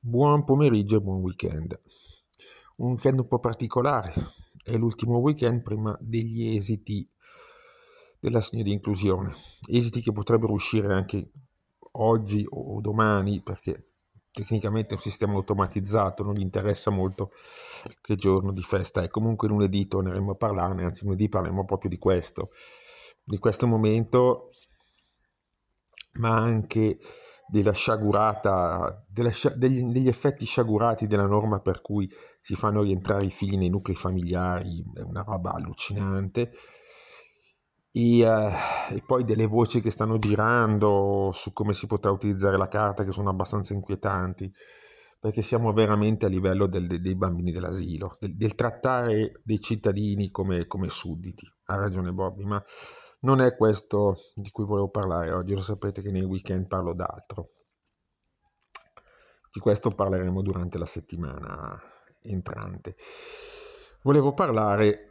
Buon pomeriggio e buon weekend. Un weekend un po' particolare, è l'ultimo weekend prima degli esiti della dell'assegno di inclusione, esiti che potrebbero uscire anche oggi o domani perché tecnicamente è un sistema automatizzato, non gli interessa molto che giorno di festa è, comunque lunedì torneremo a parlarne, anzi lunedì parleremo proprio di questo, di questo momento, ma anche della sciagurata, della, degli, degli, effetti sciagurati della norma per cui si fanno rientrare i figli nei nuclei familiari, è una roba allucinante. E, eh, e, poi delle voci che stanno girando su come si potrà utilizzare la carta che sono abbastanza inquietanti perché siamo veramente a livello del, dei bambini dell'asilo, del, del, trattare dei cittadini come, come sudditi. Ha ragione Bobby, ma non è questo di cui volevo parlare oggi, lo sapete che nei weekend parlo d'altro. Di questo parleremo durante la settimana entrante. Volevo parlare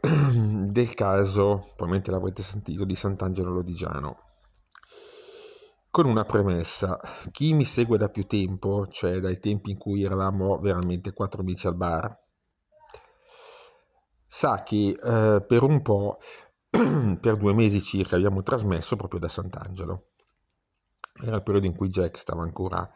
del caso, probabilmente l'avrete sentito, di Sant'Angelo Lodigiano. Con una premessa, chi mi segue da più tempo, cioè dai tempi in cui eravamo veramente quattro amici al bar, sa che eh, per un po' per due mesi circa abbiamo trasmesso proprio da Sant'Angelo. Era il periodo in cui Jack stava ancora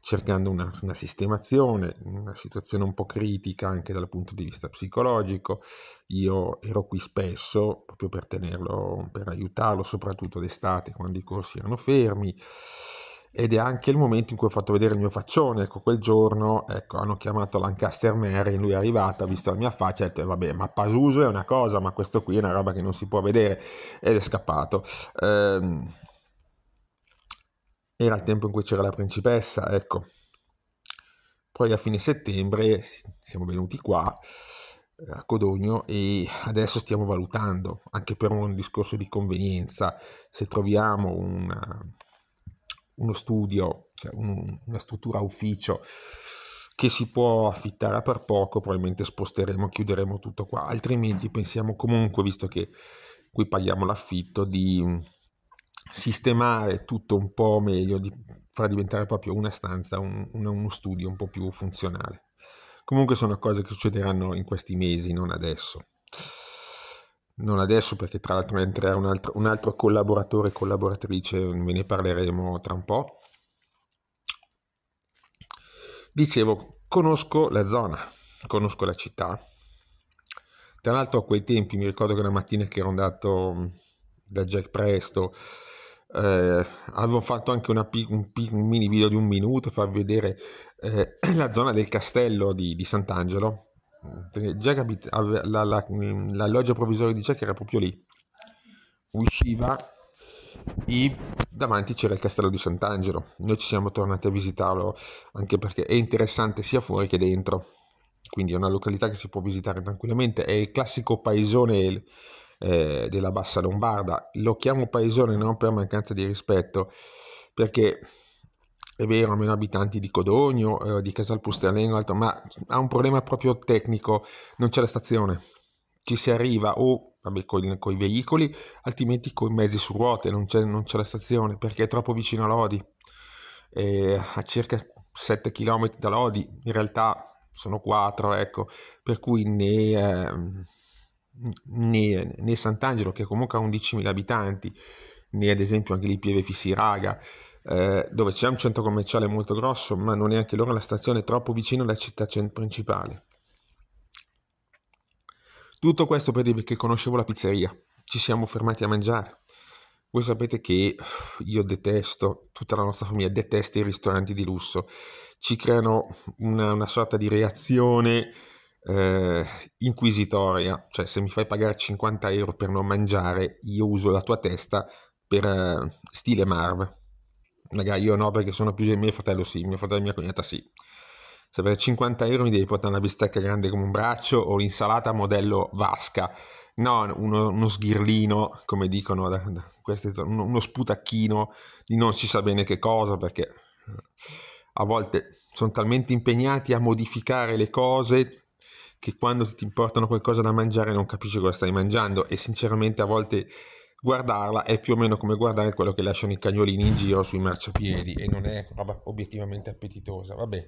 cercando una, una, sistemazione, una situazione un po' critica anche dal punto di vista psicologico. Io ero qui spesso proprio per tenerlo, per aiutarlo, soprattutto d'estate quando i corsi erano fermi ed è anche il momento in cui ho fatto vedere il mio faccione. Ecco, quel giorno ecco, hanno chiamato Lancaster Mary, lui è arrivato, ha visto la mia faccia e ha detto eh, vabbè, ma Pasuso è una cosa, ma questo qui è una roba che non si può vedere ed è scappato. Ehm, era il tempo in cui c'era la principessa, ecco. Poi a fine settembre siamo venuti qua eh, a Codogno e adesso stiamo valutando, anche per un discorso di convenienza, se troviamo una uno studio, cioè un, una struttura ufficio che si può affittare per poco, probabilmente sposteremo, chiuderemo tutto qua, altrimenti pensiamo comunque, visto che qui paghiamo l'affitto, di sistemare tutto un po' meglio, di far diventare proprio una stanza, un, uno studio un po' più funzionale. Comunque sono cose che succederanno in questi mesi, non adesso non adesso perché tra l'altro entrerà un altro, un altro collaboratore e collaboratrice, ve ne parleremo tra un po'. Dicevo, conosco la zona, conosco la città. Tra l'altro a quei tempi mi ricordo che una mattina che ero andato mm, da Jack Presto, eh, avevo fatto anche una, un, un, mini video di un minuto per vedere eh, la zona del castello di, di Sant'Angelo già capit- la, la, mm, l'alloggio provvisorio di Jack era proprio lì. Usciva e davanti c'era il castello di Sant'Angelo. Noi ci siamo tornati a visitarlo anche perché è interessante sia fuori che dentro. Quindi è una località che si può visitare tranquillamente. È il classico paesone eh, della bassa lombarda. Lo chiamo paesone non per mancanza di rispetto, perché è vero, meno abitanti di Codogno, eh, di Casalpusterlengo, altro, ma ha un problema proprio tecnico, non c'è la stazione, ci si arriva o con i veicoli, altrimenti con i mezzi su ruote, non c'è, non c'è, la stazione perché è troppo vicino a Lodi, eh, a circa 7 km da Lodi, in realtà sono 4, ecco, per cui né, eh, né, né Sant'Angelo che comunque ha 11.000 abitanti, né ad esempio anche lì Pieve Fissiraga, eh, dove c'è un centro commerciale molto grosso, ma non è anche loro la stazione è troppo vicino alla città principale. Tutto questo per dire che conoscevo la pizzeria, ci siamo fermati a mangiare. Voi sapete che io detesto, tutta la nostra famiglia detesta i ristoranti di lusso, ci creano una, una sorta di reazione eh, inquisitoria, cioè se mi fai pagare 50 euro per non mangiare, io uso la tua testa per eh, stile Marv, raga, io no perché sono più di mio fratello sì, mio fratello e mia cognata sì. Se per 50 euro mi devi portare una bistecca grande come un braccio o l'insalata modello vasca, no uno, uno sghirlino, come dicono, da, da, queste, uno, uno sputacchino di non si sa bene che cosa perché eh, a volte sono talmente impegnati a modificare le cose che quando ti portano qualcosa da mangiare non capisci cosa stai mangiando e sinceramente a volte guardarla è più o meno come guardare quello che lasciano i cagnolini in giro sui marciapiedi e non è roba obiettivamente appetitosa. Vabbè,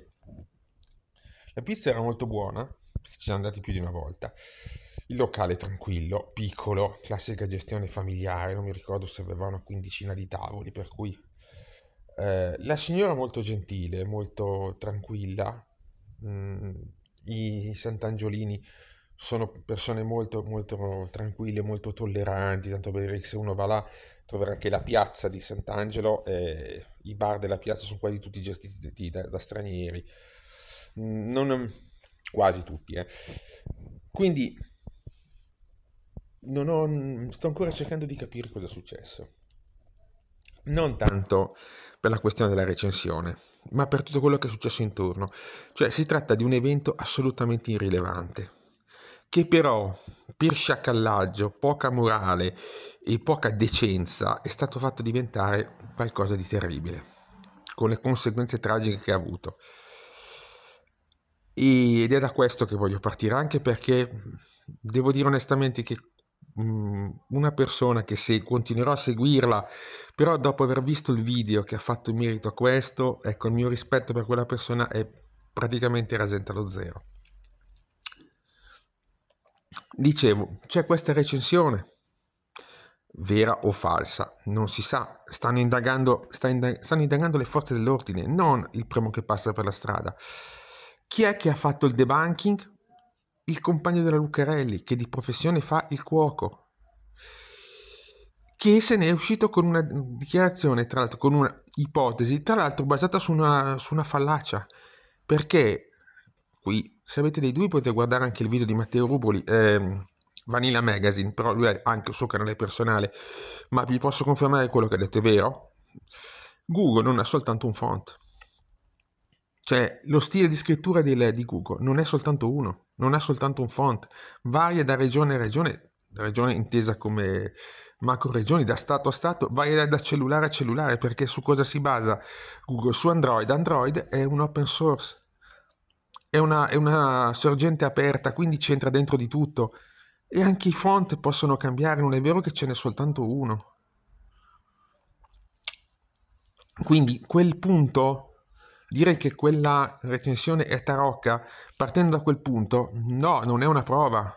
la pizza era molto buona, perché ci siamo andati più di una volta. Il locale tranquillo, piccolo, classica gestione familiare, non mi ricordo se aveva una quindicina di tavoli, per cui eh, la signora molto gentile, molto tranquilla, mm, i Sant'Angiolini sono persone molto, molto tranquille, molto tolleranti, tanto per dire che se uno va là troverà anche la piazza di Sant'Angelo, eh, i bar della piazza sono quasi tutti gestiti da, da, stranieri, non, quasi tutti. Eh. Quindi non ho, sto ancora cercando di capire cosa è successo. Non tanto per la questione della recensione, ma per tutto quello che è successo intorno. Cioè si tratta di un evento assolutamente irrilevante che però per sciacallaggio, poca morale e poca decenza è stato fatto diventare qualcosa di terribile, con le conseguenze tragiche che ha avuto. Ed è da questo che voglio partire, anche perché devo dire onestamente che mhmm, una persona che se continuerò a seguirla, però dopo aver visto il video che ha fatto in merito a questo, ecco, il mio rispetto per quella persona è praticamente rasente allo zero. Dicevo, c'è questa recensione, vera o falsa, non si sa, stanno indagando, stanno indagando le forze dell'ordine, non il primo che passa per la strada. Chi è che ha fatto il debunking? Il compagno della Lucarelli, che di professione fa il cuoco, che se ne è uscito con una dichiarazione, tra l'altro con una ipotesi, tra l'altro basata su una, su una fallacia, perché qui se avete dei dubbi potete guardare anche il video di Matteo Ruboli, ehm, Vanilla Magazine, però lui ha anche il suo canale personale, ma vi posso confermare quello che ha detto è vero. Google non è soltanto un font. Cioè, lo stile di scrittura di, di Google non è soltanto uno, non è soltanto un font, varia da regione a regione, da regione intesa come macro regioni, da stato a stato, varia da cellulare a cellulare, perché su cosa si basa Google? Su Android. Android è un open source, è una, è una sorgente aperta, quindi c'entra dentro di tutto. E anche i font possono cambiare, non è vero che ce n'è soltanto uno. Quindi quel punto, dire che quella recensione è tarocca, partendo da quel punto, no, non è una prova.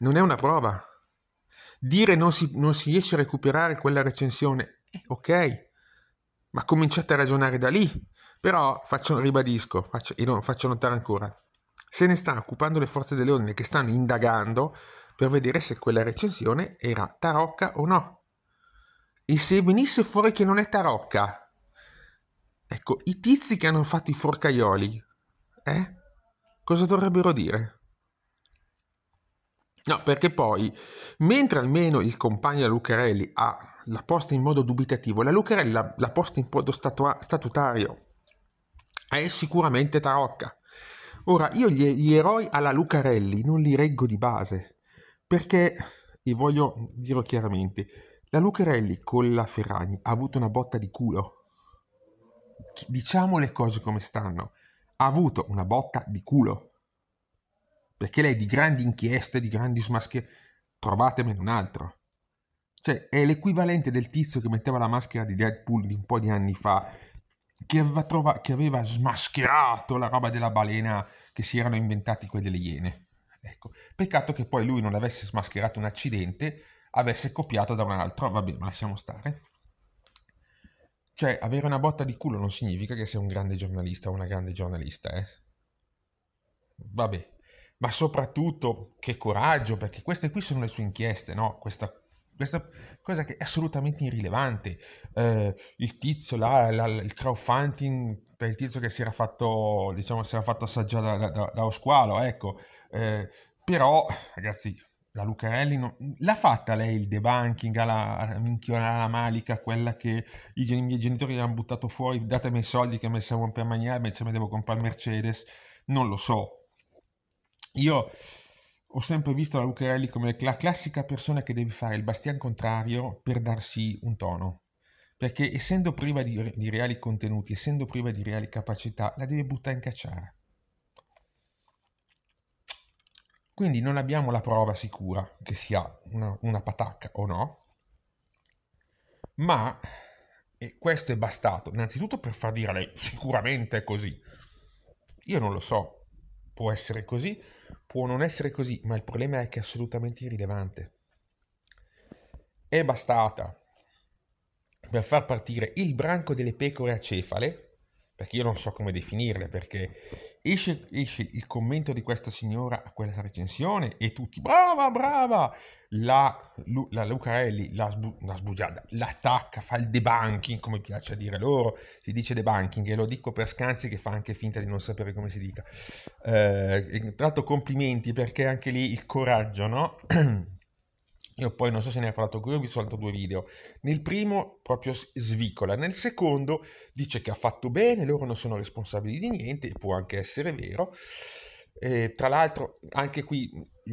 Non è una prova. Dire non si, non si riesce a recuperare quella recensione, eh, ok, ma cominciate a ragionare da lì. Però faccio, ribadisco, faccio, faccio notare ancora, se ne stanno occupando le forze dell'ordine che stanno indagando per vedere se quella recensione era tarocca o no. E se venisse fuori che non è tarocca, ecco, i tizi che hanno fatto i forcaioli, eh? Cosa dovrebbero dire? No, perché poi, mentre almeno il compagno della Lucarelli ha la posta in modo dubitativo, la Lucarelli la posta in modo statu- statutario è sicuramente tarocca. Ora, io gli, gli eroi alla Lucarelli non li reggo di base, perché, e voglio dirlo chiaramente, la Lucarelli con la Ferragni ha avuto una botta di culo. Diciamo le cose come stanno. Ha avuto una botta di culo. Perché lei di grandi inchieste, di grandi smaschere... Trovatemene un altro. Cioè, è l'equivalente del tizio che metteva la maschera di Deadpool di un po' di anni fa che aveva, trova- che aveva smascherato la roba della balena che si erano inventati quelli delle iene. Ecco. Peccato che poi lui non avesse smascherato un accidente, avesse copiato da un altro, vabbè, ma lasciamo stare. Cioè, avere una botta di culo non significa che sei un grande giornalista o una grande giornalista, eh. Vabbè, ma soprattutto che coraggio, perché queste qui sono le sue inchieste, no? Questa questa cosa che è assolutamente irrilevante. Eh, il tizio là, la, il crowdfunding per il tizio che si era fatto, diciamo, si era fatto assaggiare da, da, dallo squalo, ecco. Eh, però, ragazzi, la Lucarelli non... l'ha fatta lei il debunking alla minchiona alla malica, quella che i, i miei genitori gli hanno buttato fuori, datemi i soldi che mi servono per mangiare, invece mi devo comprare il Mercedes, non lo so. Io ho sempre visto la Lucarelli come la classica persona che deve fare il bastian contrario per darsi un tono, perché essendo priva di, di reali contenuti, essendo priva di reali capacità, la deve buttare in cacciare. Quindi non abbiamo la prova sicura che sia una, una patacca o no, ma questo è bastato innanzitutto per far dire a lei sicuramente è così. Io non lo so, può essere così, Può non essere così, ma il problema è che è assolutamente irrilevante. È bastata per far partire il branco delle pecore a cefale, perché io non so come definirle, perché esce, esce, il commento di questa signora a quella recensione e tutti, brava, brava, la, Lu, la Lucarelli la, la sbugiarda, l'attacca, fa il debunking, come piace a dire loro, si dice debunking, e lo dico per Scanzi che fa anche finta di non sapere come si dica. Eh, tra l'altro complimenti perché anche lì il coraggio, no? Io poi non so se ne ha parlato con io, ho visto altri due video. Nel primo proprio svicola, nel secondo dice che ha fatto bene, loro non sono responsabili di niente, e può anche essere vero. Eh, tra l'altro, anche qui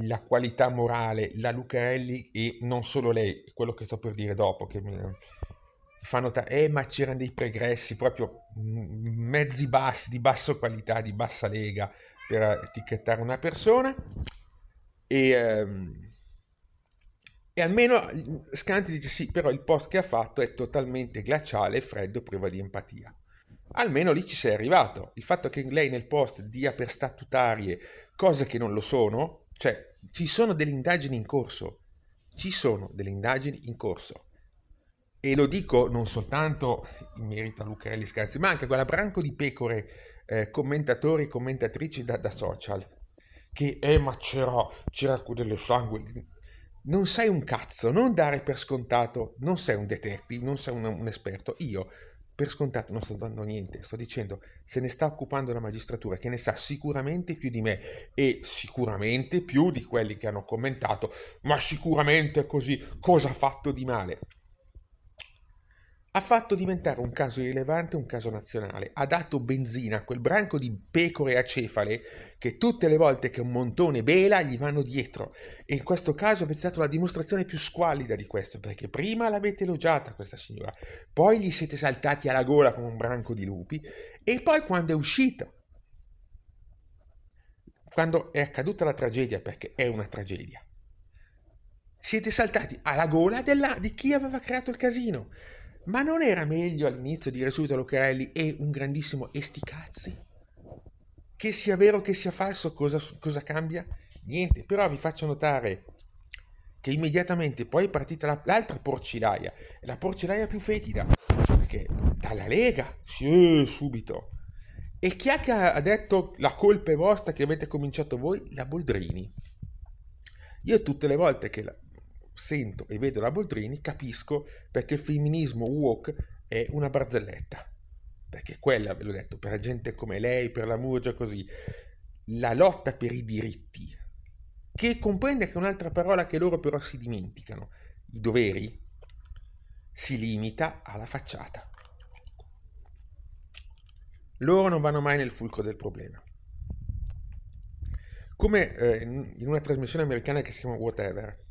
la qualità morale, la Lucarelli e non solo lei, quello che sto per dire dopo, che mi fa notare, eh, ma c'erano dei pregressi proprio mm, mezzi bassi, di bassa qualità, di bassa lega per etichettare una persona. E. Ehm, e almeno mhmm, Scanti dice sì, però il post che ha fatto è totalmente glaciale, freddo, priva di empatia. Almeno lì ci sei arrivato. Il fatto che lei nel post dia per statutarie cose che non lo sono, cioè ci sono delle indagini in corso. Ci sono delle indagini in corso. E lo dico non soltanto in merito a Lucarelli Scanzi, ma anche a quella branco di pecore eh, commentatori e commentatrici da, da, social. Che, eh, ma c'era, c'era del sangue non sei un cazzo, non dare per scontato, non sei un detective, non sei un, un esperto. Io per scontato non sto dando niente, sto dicendo se ne sta occupando la magistratura che ne sa sicuramente più di me e sicuramente più di quelli che hanno commentato, ma sicuramente così, cosa ha fatto di male? ha fatto diventare un caso irrilevante, un caso nazionale, ha dato benzina a quel branco di pecore acefale che tutte le volte che un montone bela gli vanno dietro e in questo caso avete dato la dimostrazione più squallida di questo perché prima l'avete elogiata questa signora, poi gli siete saltati alla gola come un branco di lupi e poi quando è uscita, quando è accaduta la tragedia perché è una tragedia, siete saltati alla gola della, di chi aveva creato il casino ma non era meglio all'inizio dire subito Lucarelli e eh, un grandissimo esticazzi? Che sia vero che sia falso, cosa, cosa cambia? Niente, però vi faccio notare che immediatamente poi è partita la, l'altra porcilaia, la porcilaia più fetida, perché dalla Lega, sì, subito. E chi è che ha detto la colpa è vostra che avete cominciato voi? La Boldrini. Io tutte le volte che sento e vedo la Boldrini, capisco perché il femminismo woke è una barzelletta. Perché quella, ve l'ho detto, per gente come lei, per la Murgia così, la lotta per i diritti, che comprende anche un'altra parola che loro però si dimenticano, i doveri, si limita alla facciata. Loro non vanno mai nel fulcro del problema. Come eh, in una trasmissione americana che si chiama Whatever,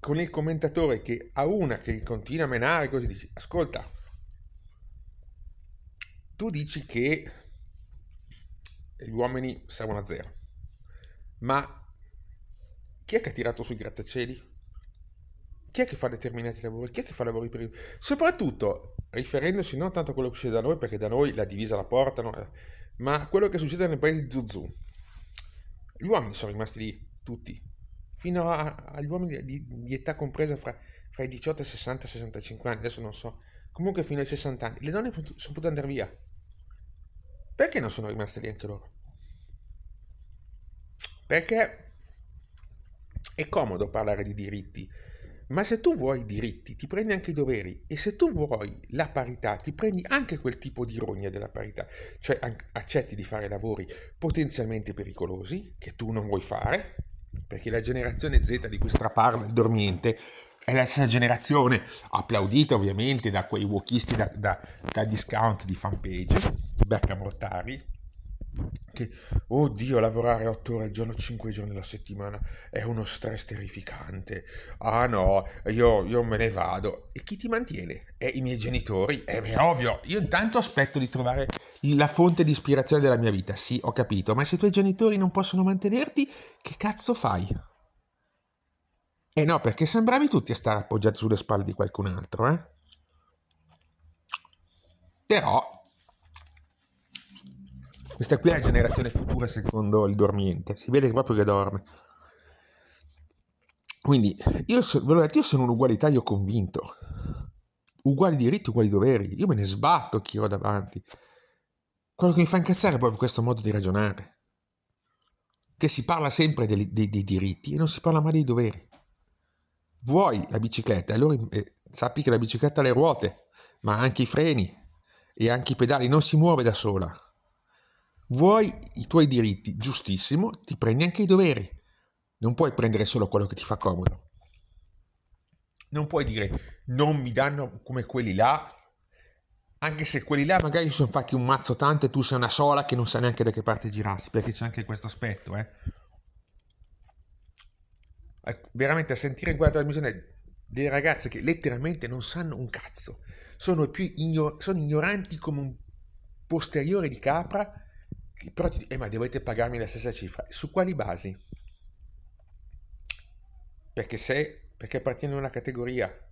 con il commentatore che a una che continua a menare così dici ascolta tu dici che gli uomini servono a zero ma chi è che ha tirato sui grattacieli? Chi è che fa determinati lavori? Chi è che fa lavori per il... Soprattutto, riferendosi non tanto a quello che succede da noi, perché da noi la divisa la portano, eh, ma a quello che succede nel paese di Zuzu. Gli uomini sono rimasti lì, tutti, fino a, agli uomini di, di età compresa fra, fra, i 18 e i 60 e 65 anni, adesso non so, comunque fino ai 60 anni, le donne sono potute andare via. Perché non sono rimaste lì anche loro? Perché è comodo parlare di diritti, ma se tu vuoi i diritti ti prendi anche i doveri e se tu vuoi la parità ti prendi anche quel tipo di rogna della parità, cioè accetti di fare lavori potenzialmente pericolosi che tu non vuoi fare, perché la generazione Z di cui straparla il dormiente è la stessa generazione, applaudita ovviamente da quei wokisti da, da, da discount di fanpage, Becca Mortari, che, oddio, lavorare 8 ore al giorno, 5 giorni alla settimana è uno stress terrificante. Ah no, io, io me ne vado. E chi ti mantiene? Eh, I miei genitori? è eh, ovvio, io intanto aspetto di trovare la fonte di ispirazione della mia vita. Sì, ho capito, ma se i tuoi genitori non possono mantenerti, che cazzo fai? Eh no, perché sembravi tutti a stare appoggiati sulle spalle di qualcun altro, eh? Però questa qui è la generazione futura secondo il dormiente, si vede proprio che dorme. Quindi, io, so, ve l'ho detto, io sono un ugualitario convinto. Uguali diritti, uguali doveri. Io me ne sbatto chi ho davanti. Quello che mi fa incazzare è proprio questo modo di ragionare. Che si parla sempre dei, dei, dei diritti e non si parla mai dei doveri. Vuoi la bicicletta? Allora eh, sappi che la bicicletta ha le ruote, ma anche i freni e anche i pedali, non si muove da sola Vuoi i tuoi diritti, giustissimo, ti prendi anche i doveri. Non puoi prendere solo quello che ti fa comodo. Non puoi dire non mi danno come quelli là, anche se quelli là magari sono fatti un mazzo tanto e tu sei una sola che non sa neanche da che parte girarsi, perché c'è anche questo aspetto, eh. Veramente a sentire guardo la missione delle ragazze che letteralmente non sanno un cazzo, sono, più igno- sono ignoranti come un posteriore di capra però ti dico, eh, ma dovete pagarmi la stessa cifra. Su quali basi? Perché, se, perché appartiene a una categoria.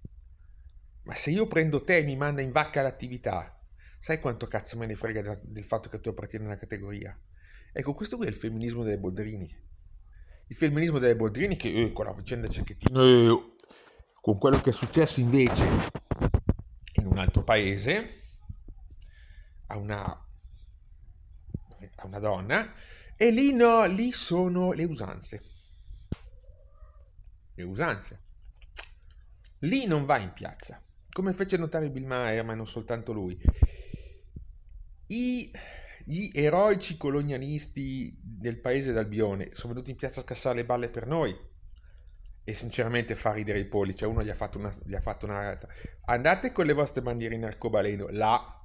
Ma se io prendo te e mi manda in vacca l'attività, sai quanto cazzo me ne frega del, del fatto che tu appartieni a una categoria? Ecco, questo qui è il femminismo delle Boldrini. Il femminismo delle Boldrini che eh, con la vicenda Cecchettino, eh, con quello che è successo invece in un altro paese, a una a una donna, e lì no, lì sono le usanze. Le usanze. Lì non va in piazza, come fece notare Bill Maher, ma non soltanto lui. I, gli eroici colonialisti del paese d'Albione sono venuti in piazza a scassare le balle per noi, e sinceramente fa ridere i polli. Cioè, uno gli ha fatto una. Gli ha fatto una... Andate con le vostre bandiere in arcobaleno là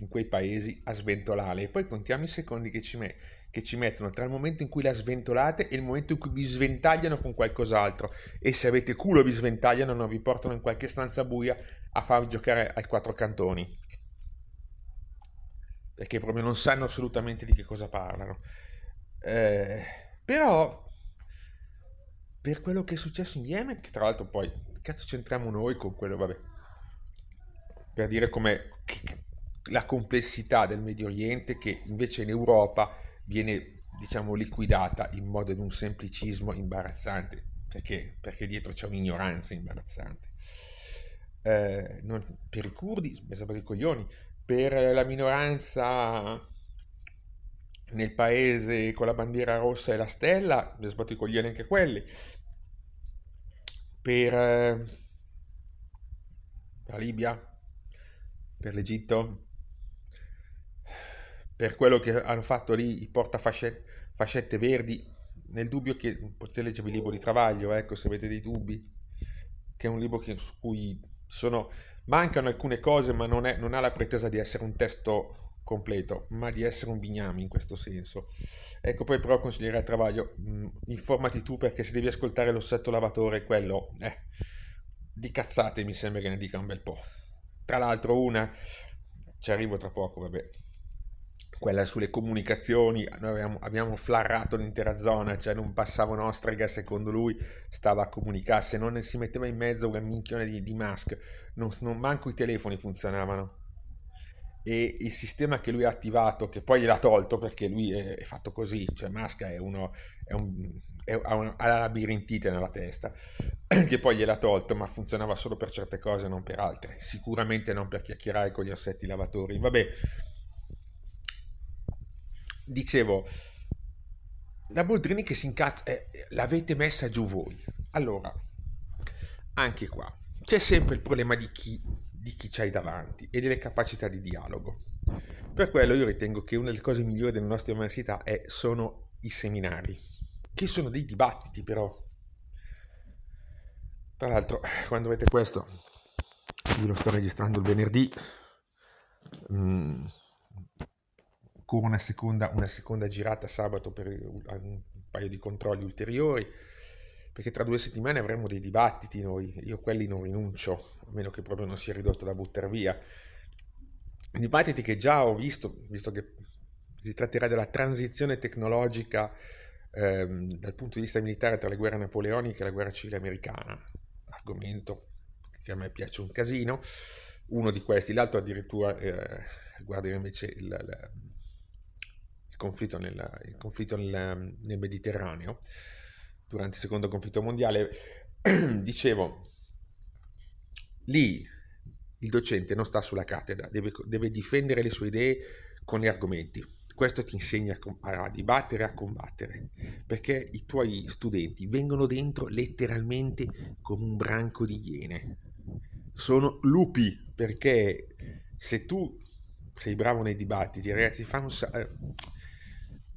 in quei paesi a sventolare e poi contiamo i secondi che ci, me- che ci, mettono tra il momento in cui la sventolate e il momento in cui vi sventagliano con qualcos'altro e se avete culo vi sventagliano non vi portano in qualche stanza buia a farvi giocare ai quattro cantoni perché proprio non sanno assolutamente di che cosa parlano eh, però per quello che è successo in Yemen che tra l'altro poi cazzo c'entriamo noi con quello vabbè per dire come la complessità del Medio Oriente che invece in Europa viene diciamo liquidata in modo di un semplicismo imbarazzante perché, perché dietro c'è un'ignoranza imbarazzante eh, non, per i curdi spesa per i coglioni per la minoranza nel paese con la bandiera rossa e la stella mi sbatto i coglioni anche quelli per eh, la Libia per l'Egitto per quello che hanno fatto lì i portafascette verdi, nel dubbio che potete leggervi il libro di Travaglio, ecco, se avete dei dubbi, che è un libro che, su cui sono, mancano alcune cose, ma non, è, non, ha la pretesa di essere un testo completo, ma di essere un bignami in questo senso. Ecco, poi però consigliere a Travaglio, mh, mm, informati tu perché se devi ascoltare l'ossetto lavatore, quello, eh, di cazzate mi sembra che ne dica un bel po'. Tra l'altro una, ci arrivo tra poco, vabbè quella sulle comunicazioni, noi abbiamo, abbiamo flarrato l'intera zona, cioè non passavano ostrega, secondo lui stava a comunicare, se non si metteva in mezzo un minchione di, di mask, non, non, manco i telefoni funzionavano. E il sistema che lui ha attivato, che poi gliel'ha tolto perché lui è, è fatto così, cioè Masca è uno, è un, è, ha, una, ha la labirintite nella testa, che poi gliel'ha tolto, ma funzionava solo per certe cose, non per altre, sicuramente non per chiacchierare con gli ossetti lavatori, vabbè dicevo, la Boldrini che si incazza, eh, l'avete messa giù voi. Allora, anche qua, c'è sempre il problema di chi, di chi c'hai davanti e delle capacità di dialogo. Per quello io ritengo che una delle cose migliori delle nostre università è, sono i seminari, che sono dei dibattiti però. Tra l'altro, quando avete questo, io lo sto registrando il venerdì, mm, con una seconda, una seconda girata sabato per un paio di controlli ulteriori, perché tra due settimane avremo dei dibattiti noi, io quelli non rinuncio, a meno che proprio non sia ridotto da buttare via. Dibattiti che già ho visto, visto che si tratterà della transizione tecnologica ehm, dal punto di vista militare tra le guerre napoleoniche e la guerra civile americana, argomento che a me piace un casino, uno di questi, l'altro addirittura eh, guarda invece il, il il conflitto, nel, il conflitto nel, nel Mediterraneo, durante il secondo conflitto mondiale, dicevo, lì il docente non sta sulla cattedra, deve, deve, difendere le sue idee con gli argomenti. Questo ti insegna a, dibattere, a combattere, perché i tuoi studenti vengono dentro letteralmente come un branco di iene. Sono lupi, perché se tu sei bravo nei dibattiti, ragazzi, fanno, un,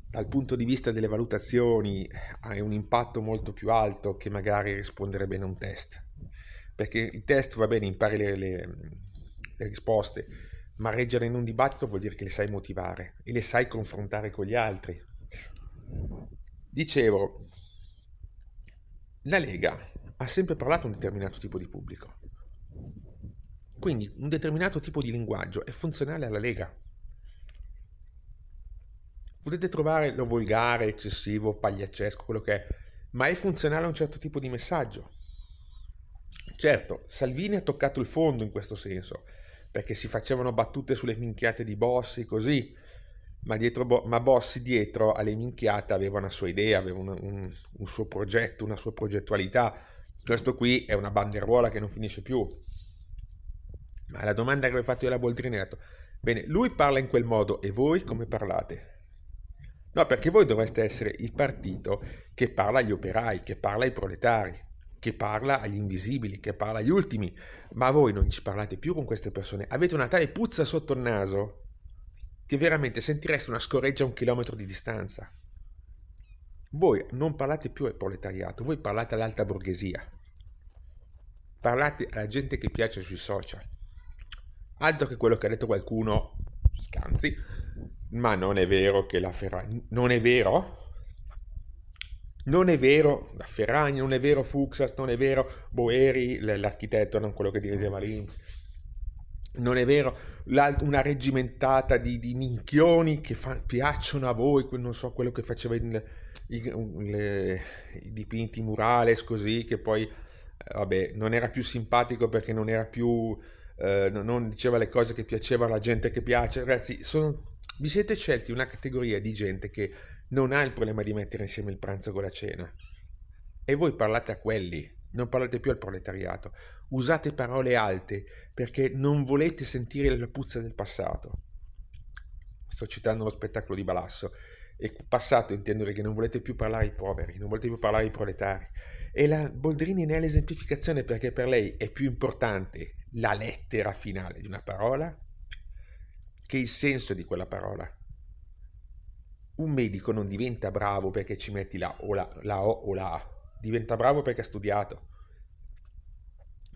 dal punto di vista delle valutazioni hai un impatto molto più alto che magari rispondere bene a un test. Perché il test va bene, impari le, le, le risposte, ma reggere in un dibattito vuol dire che le sai motivare e le sai confrontare con gli altri. Dicevo, la Lega ha sempre parlato a un determinato tipo di pubblico. Quindi un determinato tipo di linguaggio è funzionale alla Lega potete trovare lo volgare, eccessivo, pagliaccesco, quello che è, ma è funzionale a un certo tipo di messaggio. Certo, Salvini ha toccato il fondo in questo senso, perché si facevano battute sulle minchiate di Bossi, così, ma, dietro, ma Bossi dietro alle minchiate aveva una sua idea, aveva un, un, un suo progetto, una sua progettualità. Questo qui è una banderuola che non finisce più. Ma la domanda che vi ho fatto io alla Boldrini è detto, bene, lui parla in quel modo e voi come parlate? No, perché voi dovreste essere il partito che parla agli operai, che parla ai proletari, che parla agli invisibili, che parla agli ultimi, ma voi non ci parlate più con queste persone. Avete una tale puzza sotto il naso che veramente sentireste una scoreggia a un chilometro di distanza. Voi non parlate più al proletariato, voi parlate all'alta borghesia. Parlate alla gente che piace sui social. Altro che quello che ha detto qualcuno, scanzi, ma non è vero che la Ferragni... Non è vero? Non è vero la Ferragni, non è vero Fuxas, non è vero Boeri, l'architetto, non quello che dirigeva mm. l'Inps. Non è vero, una reggimentata di, di minchioni che fa, piacciono a voi, non so quello che faceva in, in, le, i dipinti murales così, che poi, eh, vabbè, non era più simpatico perché non era più, eh, non diceva le cose che piacevano alla gente che piace. Ragazzi, sono vi siete scelti una categoria di gente che non ha il problema di mettere insieme il pranzo con la cena. E voi parlate a quelli, non parlate più al proletariato. Usate parole alte perché non volete sentire la puzza del passato. Sto citando lo spettacolo di Balasso. E passato intendo che non volete più parlare ai poveri, non volete più parlare ai proletari. E la Boldrini ne è l'esemplificazione perché per lei è più importante la lettera finale di una parola che il senso di quella parola. Un medico non diventa bravo perché ci metti la O, la, la O o la A, diventa bravo perché ha studiato.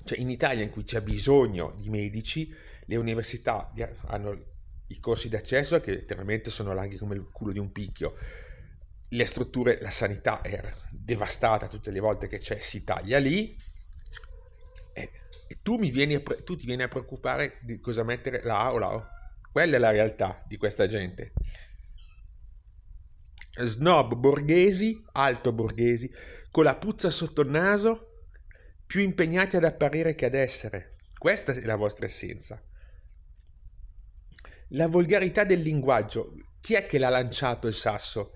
Cioè in Italia in cui c'è bisogno di medici, le università hanno i corsi d'accesso che letteralmente sono larghi come il culo di un picchio. Le strutture, la sanità è devastata tutte le volte che c'è, si taglia lì. E, e tu, mi vieni a, tu ti vieni a preoccupare di cosa mettere la A o la O. Quella è la realtà di questa gente. Snob borghesi, alto borghesi, con la puzza sotto il naso, più impegnati ad apparire che ad essere. Questa è la vostra essenza. La volgarità del linguaggio. Chi è che l'ha lanciato il sasso?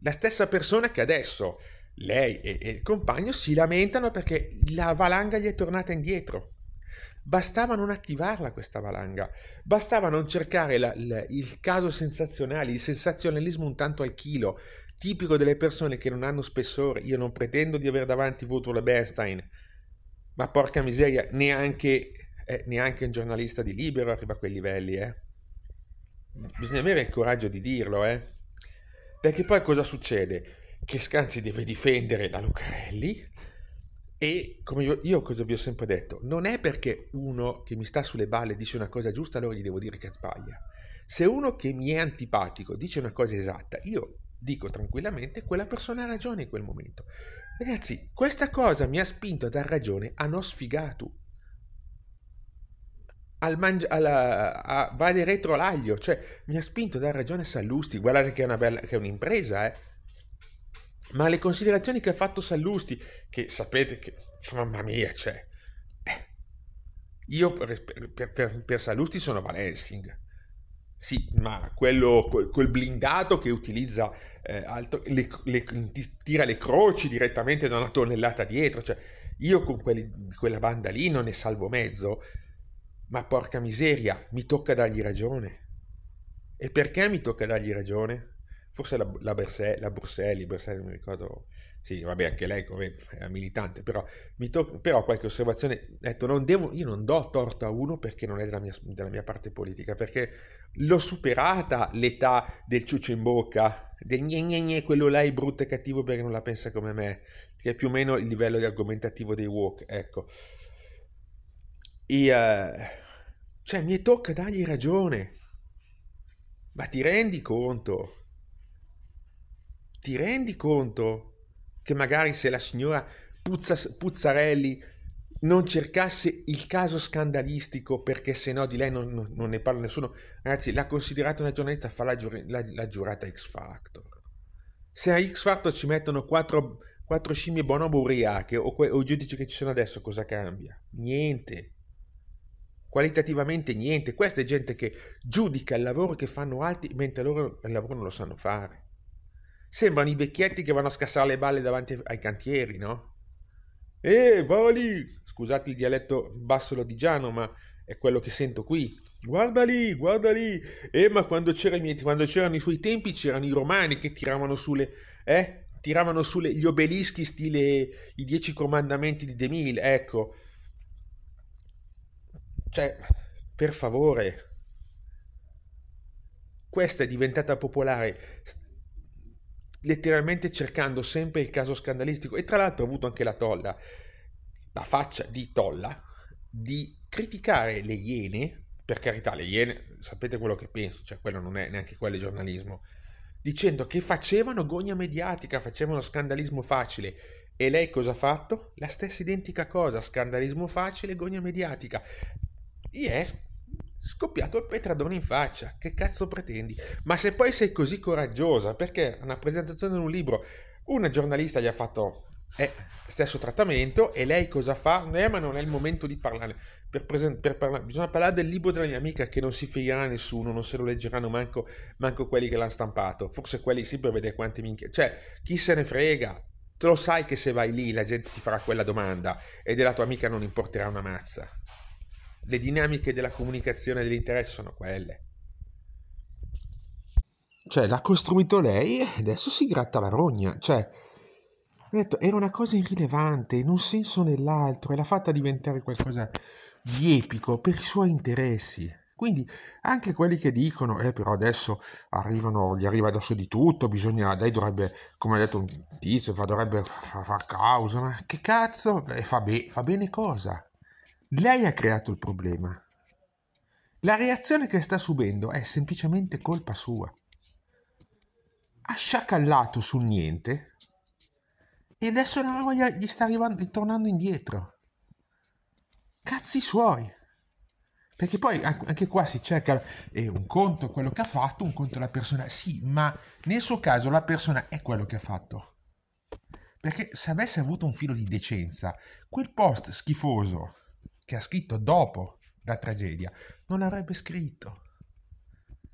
La stessa persona che adesso lei e, e il compagno si lamentano perché la valanga gli è tornata indietro. Bastava non attivarla questa valanga, bastava non cercare la, la, il caso sensazionale, il sensazionalismo un tanto al chilo, tipico delle persone che non hanno spessore. Io non pretendo di avere davanti Woodrow Bernstein, ma porca miseria, neanche, eh, neanche un giornalista di libero arriva a quei livelli, eh. Bisogna avere il coraggio di dirlo, eh. Perché poi cosa succede? Che Scanzi deve difendere la Lucarelli e come io, io, cosa vi ho sempre detto, non è perché uno che mi sta sulle balle dice una cosa giusta, allora gli devo dire che sbaglia. Se uno che mi è antipatico dice una cosa esatta, io dico tranquillamente quella persona ha ragione in quel momento. Ragazzi, questa cosa mi ha spinto a dar ragione a no sfigato. Al mangi- alla, a, a, vale retro l'aglio, cioè mi ha spinto a dar ragione a Sallusti. Guardate che è, una bella, che è un'impresa, eh. Ma le considerazioni che ha fatto Sallusti, che sapete che, mamma mia, c'è. Cioè, eh. Io per, per, per, per, Sallusti sono Van Helsing. Sì, ma quello, quel, quel blindato che utilizza, eh, alto, le, le, tira le croci direttamente da una tonnellata dietro, cioè io con quelli, quella banda lì non ne salvo mezzo, ma porca miseria, mi tocca dargli ragione. E perché mi tocca dargli ragione? forse la, la, Berse, la Borselli, Berselli non mi ricordo, sì vabbè anche lei era militante, però, to- però qualche osservazione, detto, non devo, io non do torto a uno perché non è della mia, della mia parte politica, perché l'ho superata l'età del ciuccio in bocca, del gne gne gne, quello là è brutto e cattivo perché non la pensa come me, che è più o meno il livello di argomentativo dei woke, ecco. E, uh, cioè mi tocca dargli ragione, ma ti rendi conto? ti rendi conto che magari se la signora Puzza, Puzzarelli non cercasse il caso scandalistico perché se no di lei non, non, non, ne parla nessuno, ragazzi l'ha considerata una giornalista, fa la, giur- la, la giurata X Factor. Se a X Factor ci mettono quattro, quattro scimmie bonobo ubriache o, que- o i giudici che ci sono adesso, cosa cambia? Niente qualitativamente niente. Questa è gente che giudica il lavoro che fanno altri mentre loro il lavoro non lo sanno fare. Sembrano i vecchietti che vanno a scassare le balle davanti ai cantieri, no? Eh, va lì! Scusate il dialetto basso lodigiano, ma è quello che sento qui. Guarda lì, guarda lì! Eh, ma quando, c'era, quando c'erano i suoi tempi c'erano i romani che tiravano sulle... Eh? Tiravano sulle gli obelischi stile i dieci comandamenti di De Mille, ecco. Cioè, per favore. Questa è diventata popolare letteralmente cercando sempre il caso scandalistico e tra l'altro ho avuto anche la tolla, la faccia di tolla, di criticare le Iene, per carità le Iene, sapete quello che penso, cioè quello non è neanche quello di giornalismo, dicendo che facevano gogna mediatica, facevano scandalismo facile. E lei cosa ha fatto? La stessa identica cosa, scandalismo facile, gogna mediatica. Yes, scoppiato il petradone in faccia. Che cazzo pretendi? Ma se poi sei così coraggiosa, perché una presentazione di un libro, una giornalista gli ha fatto eh, stesso trattamento e lei cosa fa? Eh, ma non è il momento di parlare. Per presen- per parla- bisogna parlare del libro della mia amica che non si figherà nessuno, non se lo leggeranno manco, manco quelli che l'hanno stampato. Forse quelli sì per vedere quante minchie... Cioè, chi se ne frega? Te lo sai che se vai lì la gente ti farà quella domanda e della tua amica non importerà una mazza le dinamiche della comunicazione dell'interesse sono quelle. Cioè, l'ha costruito lei e adesso si gratta la rogna. Cioè, detto, era una cosa irrilevante in un senso o nell'altro e l'ha fatta diventare qualcosa di epico per i suoi interessi. Quindi anche quelli che dicono, eh però adesso arrivano, gli arriva adesso di tutto, bisogna, lei dovrebbe, come ha detto un tizio, dovrebbe far, far causa, ma che cazzo? E fa, be- fa bene cosa? Lei ha creato il problema. La reazione che sta subendo è semplicemente colpa sua. Ha sciacallato sul niente e adesso la voglia gli sta arrivando, tornando indietro. Cazzi suoi! Perché poi anche qua si cerca eh, un conto quello che ha fatto, un conto la persona. Sì, ma nel suo caso la persona è quello che ha fatto. Perché se avesse avuto un filo di decenza, quel post schifoso che ha scritto dopo la tragedia, non avrebbe scritto.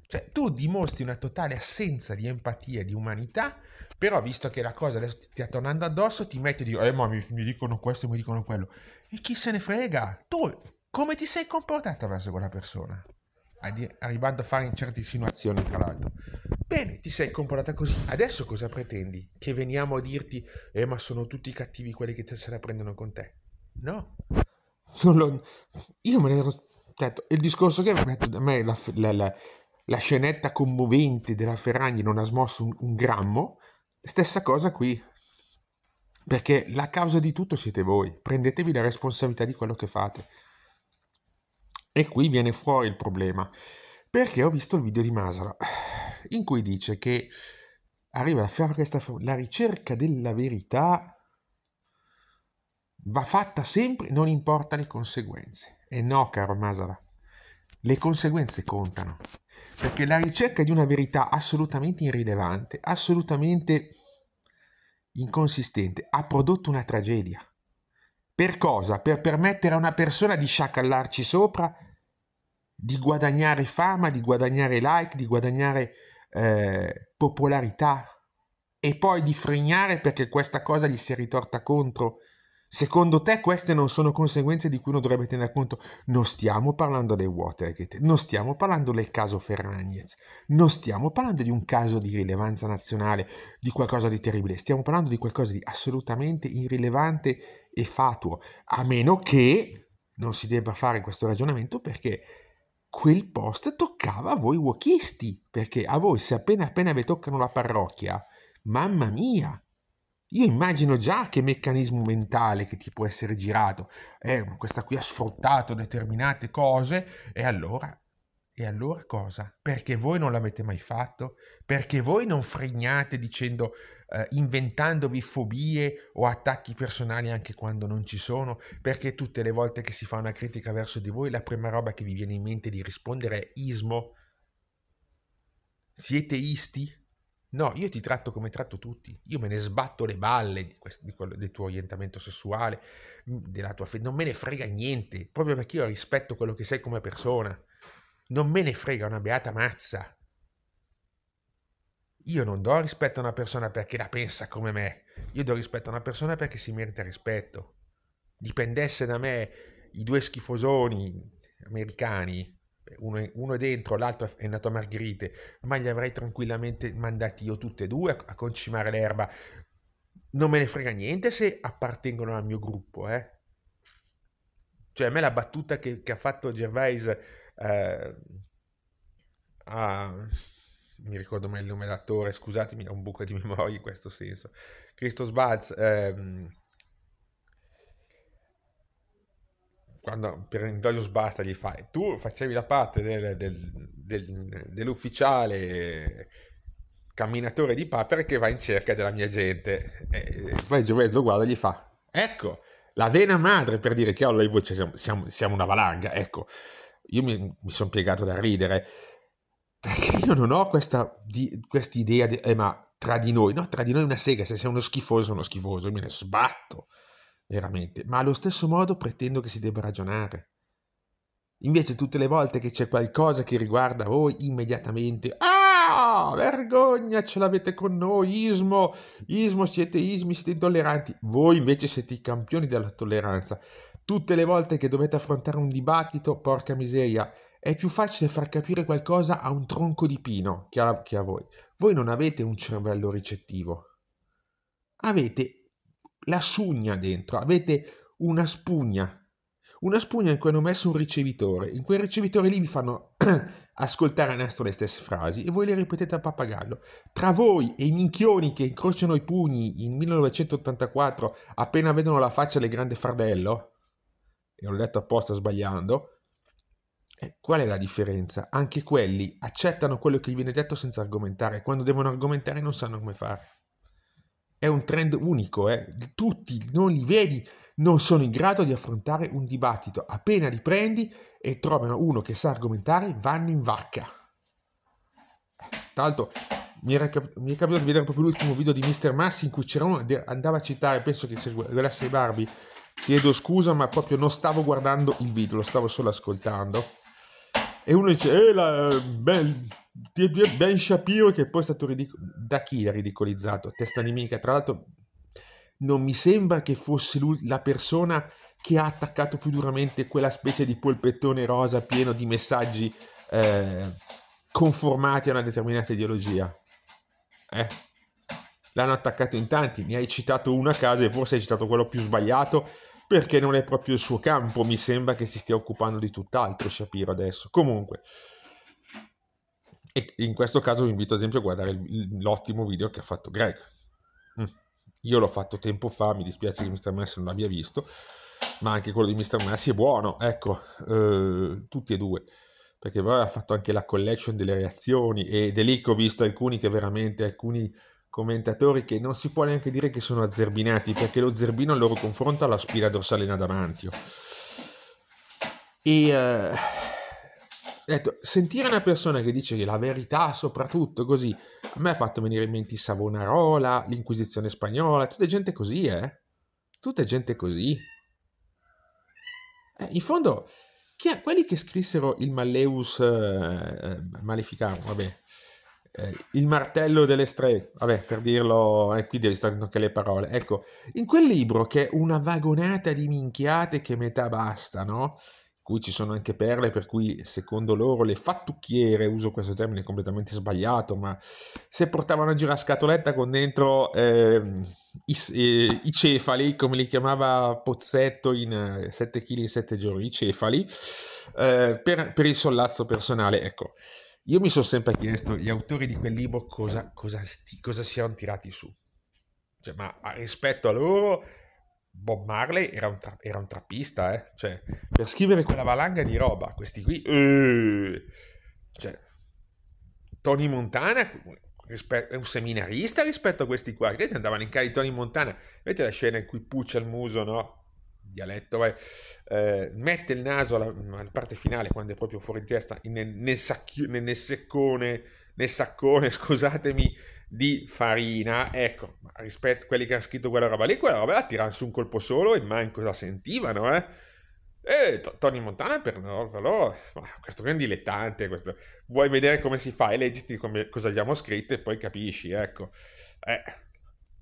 Cioè, tu dimostri una totale assenza di empatia, e di umanità, però visto che la cosa adesso ti sta tornando addosso, ti metti di, eh ma mi, mi dicono questo, mi dicono quello. E chi se ne frega? Tu come ti sei comportato verso quella persona? arrivando a fare certe insinuazioni, tra l'altro. Bene, ti sei comportata così. Adesso cosa pretendi? Che veniamo a dirti, eh, ma sono tutti cattivi quelli che se la prendono con te. No. Lo, io me ne ero detto, il discorso che mi metto da me la, la, la, la, scenetta commovente della Ferragni non ha smosso un, un grammo, stessa cosa qui. Perché la causa di tutto siete voi, prendetevi la responsabilità di quello che fate. E qui viene fuori il problema, perché ho visto il video di Masala, in cui dice che arriva a fare questa, la ricerca della verità va fatta sempre, non importa le conseguenze. E no, caro Masala, le conseguenze contano, perché la ricerca di una verità assolutamente irrilevante, assolutamente inconsistente, ha prodotto una tragedia. Per cosa? Per permettere a una persona di sciacallarci sopra, di guadagnare fama, di guadagnare like, di guadagnare eh, popolarità e poi di fregnare perché questa cosa gli si è ritorta contro Secondo te queste non sono conseguenze di cui uno dovrebbe tenere conto? Non stiamo parlando dei Watergate, non stiamo parlando del caso Ferragnez, non stiamo parlando di un caso di rilevanza nazionale, di qualcosa di terribile, stiamo parlando di qualcosa di assolutamente irrilevante e fatuo, a meno che non si debba fare questo ragionamento perché quel post toccava a voi wokhisti, perché a voi se appena appena vi toccano la parrocchia, mamma mia, io immagino già che meccanismo mentale che ti può essere girato, eh, questa qui ha sfruttato determinate cose, e allora, e allora cosa? Perché voi non l'avete mai fatto? Perché voi non fregnate dicendo, eh, inventandovi fobie o attacchi personali anche quando non ci sono? Perché tutte le volte che si fa una critica verso di voi, la prima roba che vi viene in mente di rispondere è ismo? Siete isti? No, io ti tratto come tratto tutti. Io me ne sbatto le balle di questo, di quello, del tuo orientamento sessuale, mm, della tua fede. Non me ne frega niente, proprio perché io rispetto quello che sei come persona. Non me ne frega una beata mazza. Io non do rispetto a una persona perché la pensa come me. Io do rispetto a una persona perché si merita rispetto. Dipendesse da me i due schifosoni americani, uno è, uno è dentro, l'altro è nato a Margherite, ma li avrei tranquillamente mandati io tutti e due a, a concimare l'erba. Non me ne frega niente se appartengono al mio gruppo, eh. Cioè, a me la battuta che, che ha fatto Gervais eh, a, mi ricordo mai il nome dell'attore, scusatemi, ho un buco di memoria in questo senso. Cristo Sbalz... Eh, quando per Endolius basta gli fai, tu facevi la parte del, del, del, dell'ufficiale camminatore di papere che va in cerca della mia gente. E poi Giovese lo guarda e gli fa, ecco, la vena madre per dire che allora voi siamo, siamo, siamo, una valanga, ecco. Io mi, mi sono piegato da ridere, perché io non ho questa idea eh, ma tra di noi, no, tra di noi una sega, se sei uno schifoso, uno schifoso, io me ne sbatto veramente, ma allo stesso modo pretendo che si debba ragionare. Invece tutte le volte che c'è qualcosa che riguarda voi, immediatamente, ah, vergogna, ce l'avete con noi, ismo, ismo, siete ismi, siete intolleranti. Voi invece siete i campioni della tolleranza. Tutte le volte che dovete affrontare un dibattito, porca miseria, è più facile far capire qualcosa a un tronco di pino che a, che a voi. Voi non avete un cervello ricettivo. Avete la spugna dentro, avete una spugna, una spugna in cui hanno messo un ricevitore, in quel ricevitore lì vi fanno ascoltare a nastro le stesse frasi e voi le ripetete a pappagallo. Tra voi e i minchioni che incrociano i pugni in 1984 appena vedono la faccia del grande fardello, e l'ho letto apposta sbagliando, eh, Qual è la differenza? Anche quelli accettano quello che gli viene detto senza argomentare, quando devono argomentare non sanno come fare è un trend unico, eh? tutti non li vedi, non sono in grado di affrontare un dibattito. Appena li prendi e trovano uno che sa argomentare, vanno in vacca. Tra l'altro, mi, era, mi è capitato di vedere proprio l'ultimo video di Mr. Massi in cui c'era uno che andava a citare, penso che se guardasse i Barbie, chiedo scusa, ma proprio non stavo guardando il video, lo stavo solo ascoltando. E uno dice, eh, la, eh, ben, ben Shapiro, che poi è stato ridicolizzato. Da chi l'ha ridicolizzato? Testa nemica. Tra l'altro, non mi sembra che fosse lui la persona che ha attaccato più duramente quella specie di polpettone rosa pieno di messaggi eh, conformati a una determinata ideologia. Eh? L'hanno attaccato in tanti, ne hai citato uno a caso e forse hai citato quello più sbagliato perché non è proprio il suo campo, mi sembra che si stia occupando di tutt'altro Shapiro adesso. Comunque, e in questo caso vi invito ad esempio a guardare l'ottimo video che ha fatto Greg. Mm. Io l'ho fatto tempo fa, mi dispiace che Mr. Messi non l'abbia visto, ma anche quello di Mr. Messi è buono, ecco, eh, tutti e due. Perché poi ha fatto anche la collection delle reazioni ed è lì che ho visto alcuni che veramente, alcuni commentatori che non si può neanche dire che sono azzerbinati perché lo zerbino al loro confronto ha la spina dorsale in adamantio e eh, detto, sentire una persona che dice la verità soprattutto così a me ha fatto venire in mente Savonarola l'inquisizione spagnola tutta gente così eh tutta gente così eh, in fondo chi è, quelli che scrissero il Malleus eh, eh Maleficarum vabbè eh, il martello delle stre, vabbè per dirlo, eh, qui devi stare anche le parole, ecco, in quel libro che è una vagonata di minchiate che metà basta, no? Qui ci sono anche perle per cui secondo loro le fattucchiere, uso questo termine completamente sbagliato, ma se portavano a giro a scatoletta con dentro eh, i, eh, i, cefali, come li chiamava Pozzetto in 7 kg in 7 giorni, i cefali, eh, per, per il sollazzo personale, ecco. Io mi sono sempre chiesto gli autori di quel libro cosa, cosa, sti, cosa si erano tirati su. Cioè, ma rispetto a loro, Bob Marley era un, tra, era un trappista, eh? Cioè, per scrivere quella valanga di roba, questi qui... Eh, cioè, Tony Montana è un seminarista rispetto a questi qua. Questi andavano in cara di Tony Montana. Vedete la scena in cui puccia il muso, no? dialetto, vai, eh, mette il naso alla, alla, parte finale quando è proprio fuori testa, nel, nel, sacchi, nel, nel, seccone, nel saccone, scusatemi, di farina. Ecco, rispetto a quelli che hanno scritto quella roba lì, quella roba la tirano su un colpo solo e manco la sentivano, eh. E Tony Montana per loro, loro questo qui è un dilettante, questo. vuoi vedere come si fa e leggiti come, cosa abbiamo scritto e poi capisci, ecco. Eh,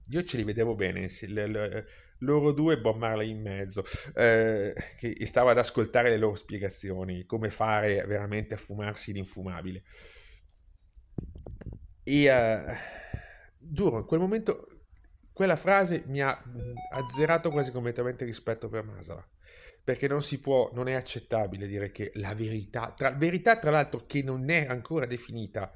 io ce li vedevo bene, loro due e Bob Marley in mezzo, eh, che stava ad ascoltare le loro spiegazioni, come fare veramente a fumarsi l'infumabile. E eh, giuro, in quel momento quella frase mi ha mm, azzerato quasi completamente rispetto per Masala. Perché non si può, non è accettabile dire che la verità, tra, verità tra l'altro che non è ancora definita,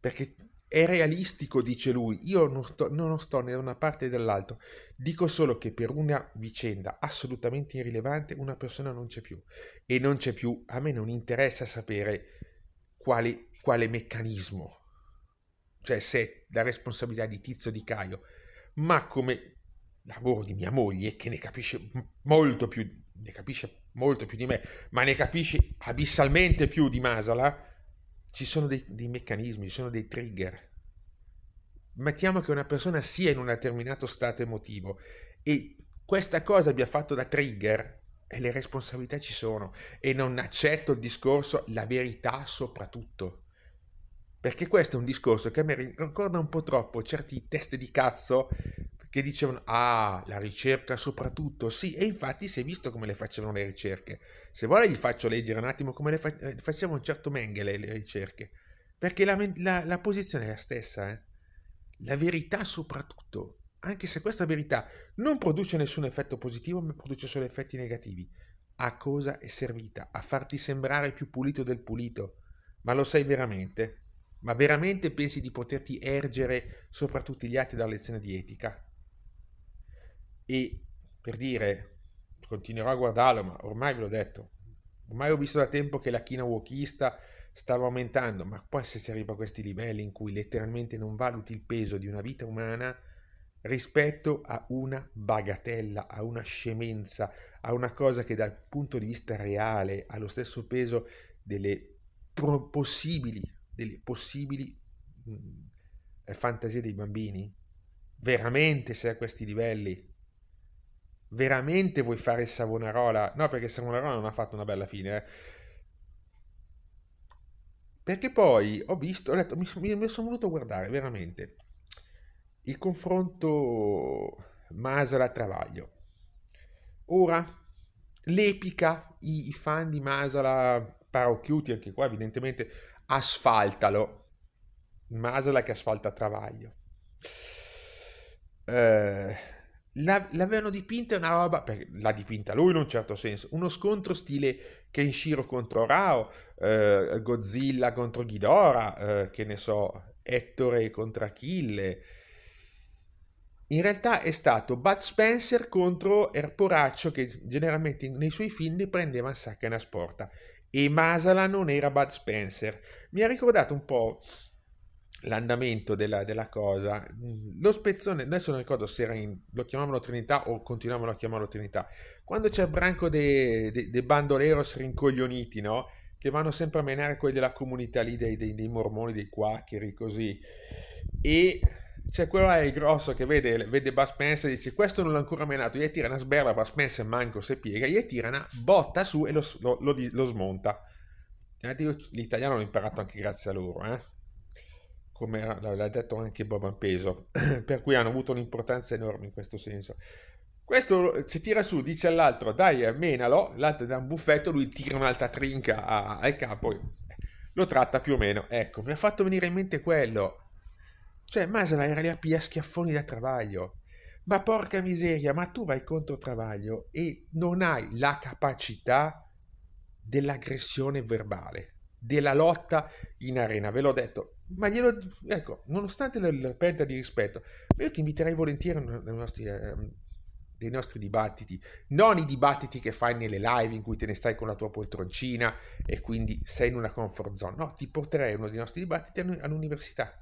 perché è realistico, dice lui, io non sto, non sto né da una parte né dall'altra, dico solo che per una vicenda assolutamente irrilevante una persona non c'è più e non c'è più, a me non interessa sapere quale, quale meccanismo, cioè se è la responsabilità di Tizio di Caio, ma come lavoro di mia moglie che ne capisce molto più, ne capisce molto più di me, ma ne capisce abissalmente più di Masala, ci sono dei, dei meccanismi, ci sono dei trigger. Mettiamo che una persona sia in un determinato stato emotivo e questa cosa abbia fatto da trigger e le responsabilità ci sono e non accetto il discorso la verità soprattutto perché questo è un discorso che a me ricorda un po' troppo certi test di cazzo che dicevano, ah, la ricerca soprattutto, sì, e infatti si è visto come le facevano le ricerche. Se vuole gli faccio leggere un attimo come le fa- faceva un certo Mengele le ricerche, perché la, la, la posizione è la stessa, eh? la verità soprattutto, anche se questa verità non produce nessun effetto positivo, ma produce solo effetti negativi. A cosa è servita? A farti sembrare più pulito del pulito. Ma lo sai veramente? Ma veramente pensi di poterti ergere sopra tutti gli altri dalla lezione di etica? e per dire, continuerò a guardarlo, ma ormai ve l'ho detto, ormai ho visto da tempo che la china wokista stava aumentando, ma poi se si arriva a questi livelli in cui letteralmente non valuti il peso di una vita umana rispetto a una bagatella, a una scemenza, a una cosa che dal punto di vista reale ha lo stesso peso delle pro- possibili, delle possibili mh, mm, eh, fantasie dei bambini, veramente sei a questi livelli, veramente vuoi fare Savonarola? No, perché Savonarola non ha fatto una bella fine. Eh. Perché poi ho visto, ho letto, mi, mi sono voluto guardare veramente il confronto Masala-Travaglio. Ora, l'epica, i, i fan di Masala, Parocchiuti, anche qua evidentemente, asfaltalo. Masala che asfalta Travaglio. Eh la, l'avevano dipinta una roba, l'ha dipinta lui in un certo senso, uno scontro stile Kenshiro contro Rao, eh, Godzilla contro Ghidorah, eh, che ne so, Ettore contro Achille. In realtà è stato Bud Spencer contro Erporaccio che generalmente nei suoi film prendeva un sacco e una sporta. E Masala non era Bud Spencer. Mi ha ricordato un po' l'andamento della, della, cosa. Lo spezzone, adesso non ricordo se era in, lo chiamavano Trinità o continuavano a chiamarlo Trinità. Quando c'è il branco dei de, de bandoleros rincoglioniti, no? Che vanno sempre a menare quelli della comunità lì, dei, dei, dei mormoni, dei quaccheri, così. E c'è quello là, il grosso, che vede, vede Bud Spencer e dice questo non l'ha ancora menato, gli tira una sberla, Bud Spencer manco se piega, gli tira una botta su e lo, lo, lo, lo smonta. L'italiano l'ho imparato anche grazie a loro, eh? come l'ha detto anche Bob Peso, per cui hanno avuto un'importanza enorme in questo senso. Questo si tira su, dice all'altro, dai, eh, menalo, l'altro dà un buffetto, lui tira un'altra trinca a, al capo, e lo tratta più o meno. Ecco, mi ha fatto venire in mente quello. Cioè, Masala era lì a pia schiaffoni da Travaglio. Ma porca miseria, ma tu vai contro Travaglio e non hai la capacità dell'aggressione verbale, della lotta in arena. Ve l'ho detto, ma glielo ecco, nonostante la, la perdita di rispetto, io ti inviterei volentieri nei nostri, eh, nei nostri dibattiti, non i dibattiti che fai nelle live in cui te ne stai con la tua poltroncina e quindi sei in una comfort zone. No, ti porterei uno dei nostri dibattiti all'università,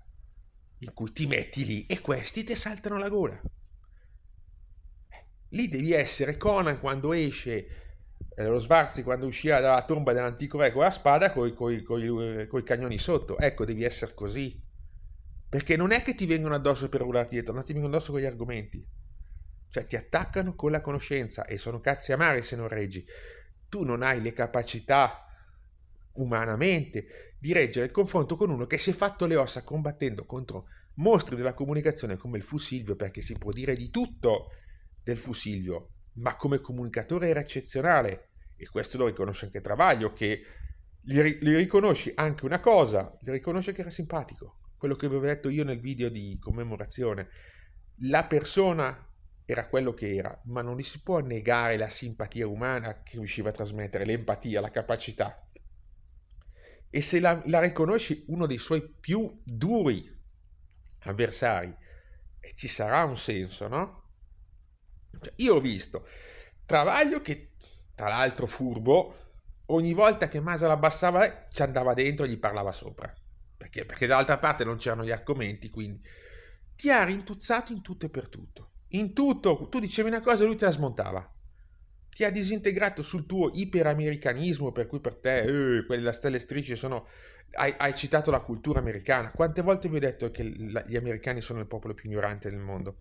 in cui ti metti lì e questi ti saltano la gola. Eh, lì devi essere Conan quando esce eh, lo Svarzi quando usciva dalla tomba dell'antico re con la spada, con i cannoni sotto. Ecco, devi essere così. Perché non è che ti vengono addosso per urlarti dietro, non ti vengono addosso con gli argomenti. Cioè, ti attaccano con la conoscenza e sono cazzi amari se non reggi. Tu non hai le capacità umanamente di reggere il confronto con uno che si è fatto le ossa combattendo contro mostri della comunicazione come il Fusilvio, perché si può dire di tutto del Fusilvio, ma come comunicatore era eccezionale e questo lo riconosce anche Travaglio che gli, gli riconosci anche una cosa, gli riconosce che era simpatico, quello che vi avevo detto io nel video di commemorazione. La persona era quello che era, ma non gli si può negare la simpatia umana che riusciva a trasmettere, l'empatia, la capacità. E se la, la riconosci uno dei suoi più duri avversari, ci sarà un senso, no? Cioè, io ho visto Travaglio che, tra l'altro furbo, ogni volta che Masala abbassava ci andava dentro e gli parlava sopra. Perché? Perché dall'altra parte non c'erano gli argomenti, quindi ti ha rintuzzato in tutto e per tutto. In tutto, tu dicevi una cosa e lui te la smontava. Ti ha disintegrato sul tuo iperamericanismo, per cui per te eh, quelle stelle strisce sono... Hai, hai, citato la cultura americana. Quante volte vi ho detto che gli americani sono il popolo più ignorante del mondo?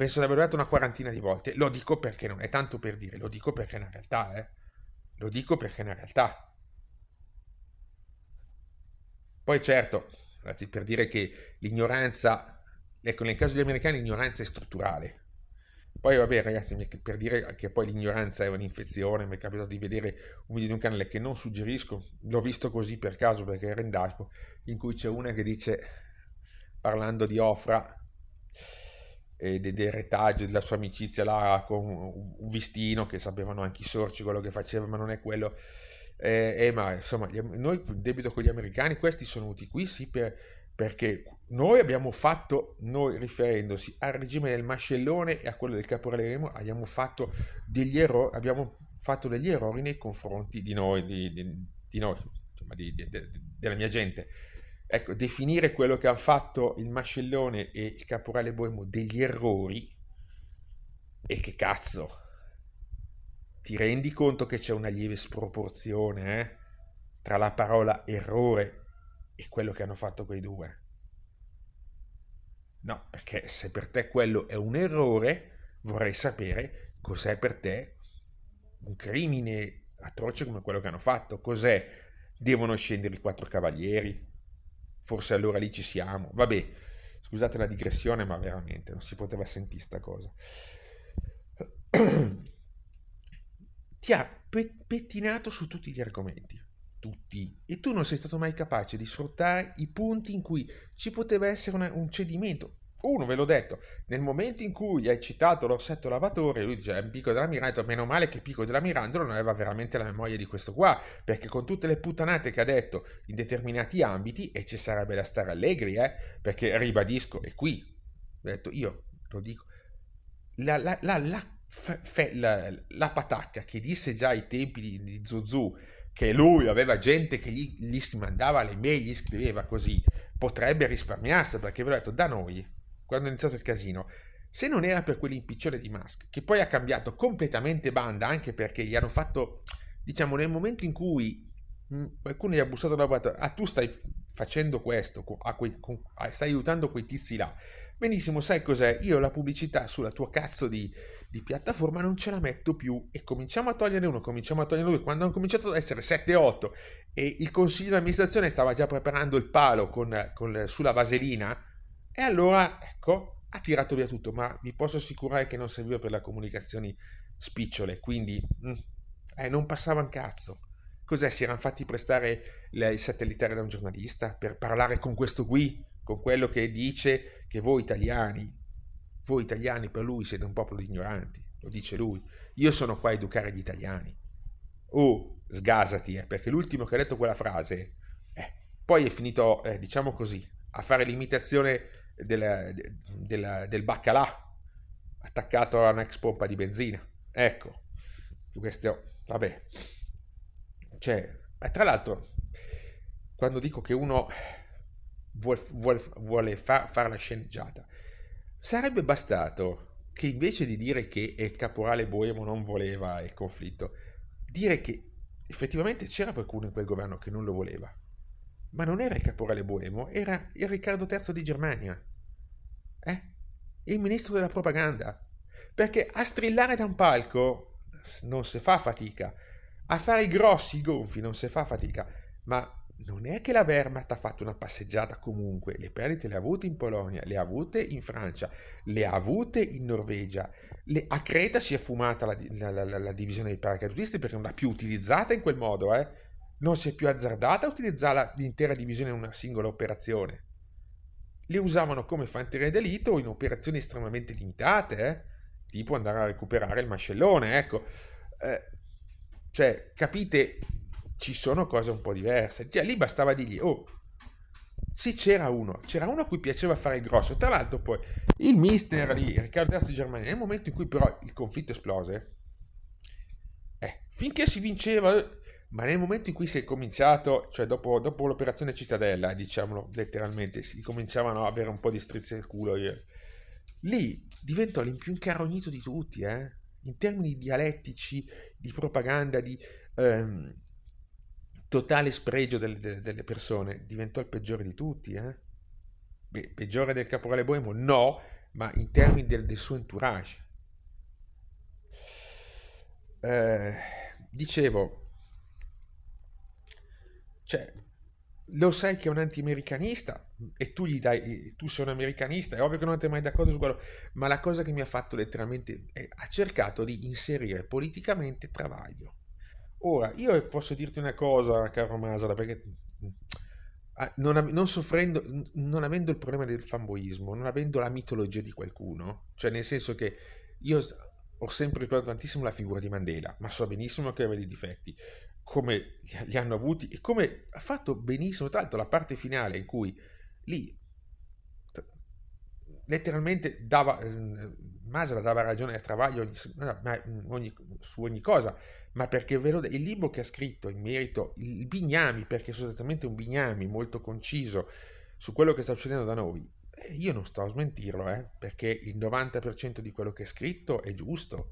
penso di averlo detto una quarantina di volte. Lo dico perché non è tanto per dire, lo dico perché è una realtà, eh. Lo dico perché è una realtà. Poi certo, ragazzi, per dire che l'ignoranza, ecco, nel caso degli americani l'ignoranza è strutturale. Poi vabbè ragazzi, per dire che poi l'ignoranza è un'infezione, mi è capitato di vedere un video di un canale che non suggerisco, l'ho visto così per caso perché era in dashboard, in cui c'è una che dice, parlando di Ofra, eh, de- del retaggio, della sua amicizia là con un vistino che sapevano anche i sorci quello che faceva, ma non è quello. Eh, eh, ma insomma, noi il debito con gli americani, questi sono venuti qui sì per, perché noi abbiamo fatto, noi riferendosi al regime del mascellone e a quello del caporalismo, abbiamo fatto degli errori, abbiamo fatto degli errori nei confronti di noi, di, di, di noi, insomma, di, della mia gente. Ecco, definire quello che hanno fatto il Mascellone e il Caporale Boemo degli errori, e che cazzo, ti rendi conto che c'è una lieve sproporzione eh? tra la parola errore e quello che hanno fatto quei due? No, perché se per te quello è un errore, vorrei sapere cos'è per te un crimine atroce come quello che hanno fatto. Cos'è? Devono scendere i quattro cavalieri? Forse allora lì ci siamo. Vabbè, scusate la digressione, ma veramente non si poteva sentire sta cosa. Ti ha pettinato su tutti gli argomenti, tutti, e tu non sei stato mai capace di sfruttare i punti in cui ci poteva essere una, un cedimento, uno, ve l'ho detto, nel momento in cui hai citato l'orsetto lavatore, lui dice Pico della Mirandola, meno male che Pico della Mirandola non aveva veramente la memoria di questo qua, perché con tutte le puttanate che ha detto in determinati ambiti, e ci sarebbe da stare allegri, eh, perché ribadisco, e qui, ho detto io, lo dico, la, la, la, la, fe, fe, la, la patacca che disse già ai tempi di, di Zuzu, che lui aveva gente che gli, gli mandava le mail, gli scriveva così, potrebbe risparmiarsi, perché ve l'ho detto, da noi quando è iniziato il casino, se non era per quell'impiccione di Musk, che poi ha cambiato completamente banda, anche perché gli hanno fatto, diciamo, nel momento in cui mm, qualcuno gli ha bussato alla porta, ah tu stai facendo questo, quei, con, stai aiutando quei tizi là, benissimo, sai cos'è? Io la pubblicità sulla tua cazzo di, di, piattaforma non ce la metto più e cominciamo a toglierne uno, cominciamo a toglierne due, quando hanno cominciato ad essere 7-8 e il consiglio di amministrazione stava già preparando il palo con, con, sulla vaselina, e allora, ecco, ha tirato via tutto, ma vi posso assicurare che non serviva per le comunicazioni spicciole, quindi mm, eh, non passava un cazzo. Cos'è? Si erano fatti prestare il satellitare da un giornalista per parlare con questo qui, con quello che dice che voi italiani, voi italiani per lui siete un popolo di ignoranti, lo dice lui. Io sono qua a educare gli italiani. Oh, sgasati, eh, perché l'ultimo che ha detto quella frase, eh, poi è finito, eh, diciamo così, a fare l'imitazione della, della, del baccalà attaccato a un'ex pompa di benzina. Ecco, questo, vabbè. Cioè, tra l'altro, quando dico che uno vuole, vuole, vuole fa, fare la sceneggiata, sarebbe bastato che invece di dire che il caporale Boemo non voleva il conflitto, dire che effettivamente c'era qualcuno in quel governo che non lo voleva. Ma non era il caporale boemo, era il Riccardo III di Germania. Eh? Il ministro della propaganda. Perché a strillare da un palco non si fa fatica. A fare i grossi, gonfi non si fa fatica. Ma non è che la Wehrmacht ha fatto una passeggiata comunque, le perdite le ha avute in Polonia, le ha avute in Francia, le ha avute in Norvegia, le, a Creta si è fumata la, la, la, la divisione dei paracadutisti perché non l'ha più utilizzata in quel modo, eh? Non si è più azzardata a utilizzare l'intera divisione in una singola operazione. Le usavano come fanteria delito in operazioni estremamente limitate, eh? tipo andare a recuperare il mascellone, ecco. Eh, cioè, capite, ci sono cose un po' diverse. Cioè, lì bastava dirgli, oh, se c'era uno, c'era uno a cui piaceva fare il grosso. Tra l'altro, poi il mister lì, Riccardo Terzo Germania, nel momento in cui però il conflitto esplose, eh, finché si vinceva ma nel momento in cui si è cominciato, cioè dopo, dopo l'operazione Cittadella, diciamolo letteralmente, si cominciavano a avere un po' di strizze al culo io. Lì diventò l'impiuncarognito di tutti, eh? In termini dialettici, di propaganda, di ehm, totale spregio delle, delle, delle, persone, diventò il peggiore di tutti, eh? Beh, peggiore del caporale Boemo? No, ma in termini del, del suo entourage. Eh, dicevo, cioè, lo sai che è un anti-americanista e tu gli dai, tu sei un americanista, è ovvio che non ti mai d'accordo su quello, ma la cosa che mi ha fatto letteralmente è ha cercato di inserire politicamente Travaglio. Ora, io posso dirti una cosa, caro Masala, perché ah, non, non, soffrendo, non avendo il problema del fanboismo, non avendo la mitologia di qualcuno, cioè nel senso che io ho sempre ricordato tantissimo la figura di Mandela, ma so benissimo che aveva dei difetti come li hanno avuti e come ha fatto benissimo, tra l'altro la parte finale in cui lì letteralmente dava, ehm, Masra dava ragione a Travaglio ogni, ogni, su ogni cosa, ma perché ve lo, il libro che ha scritto in merito, il Bignami, perché è sostanzialmente un Bignami molto conciso su quello che sta succedendo da noi, eh, io non sto a smentirlo, eh, perché il 90% di quello che è scritto è giusto,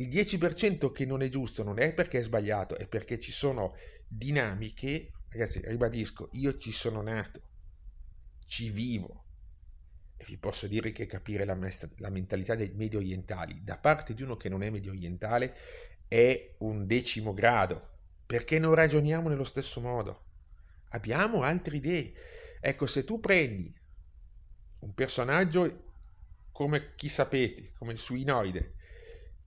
il 10% che non è giusto non è perché è sbagliato, è perché ci sono dinamiche, ragazzi, ribadisco, io ci sono nato, ci vivo e vi posso dire che capire la, la mentalità dei medio orientali da parte di uno che non è medio orientale è un decimo grado, perché non ragioniamo nello stesso modo. Abbiamo altre idee. Ecco, se tu prendi un personaggio come chi sapete, come il suinoide,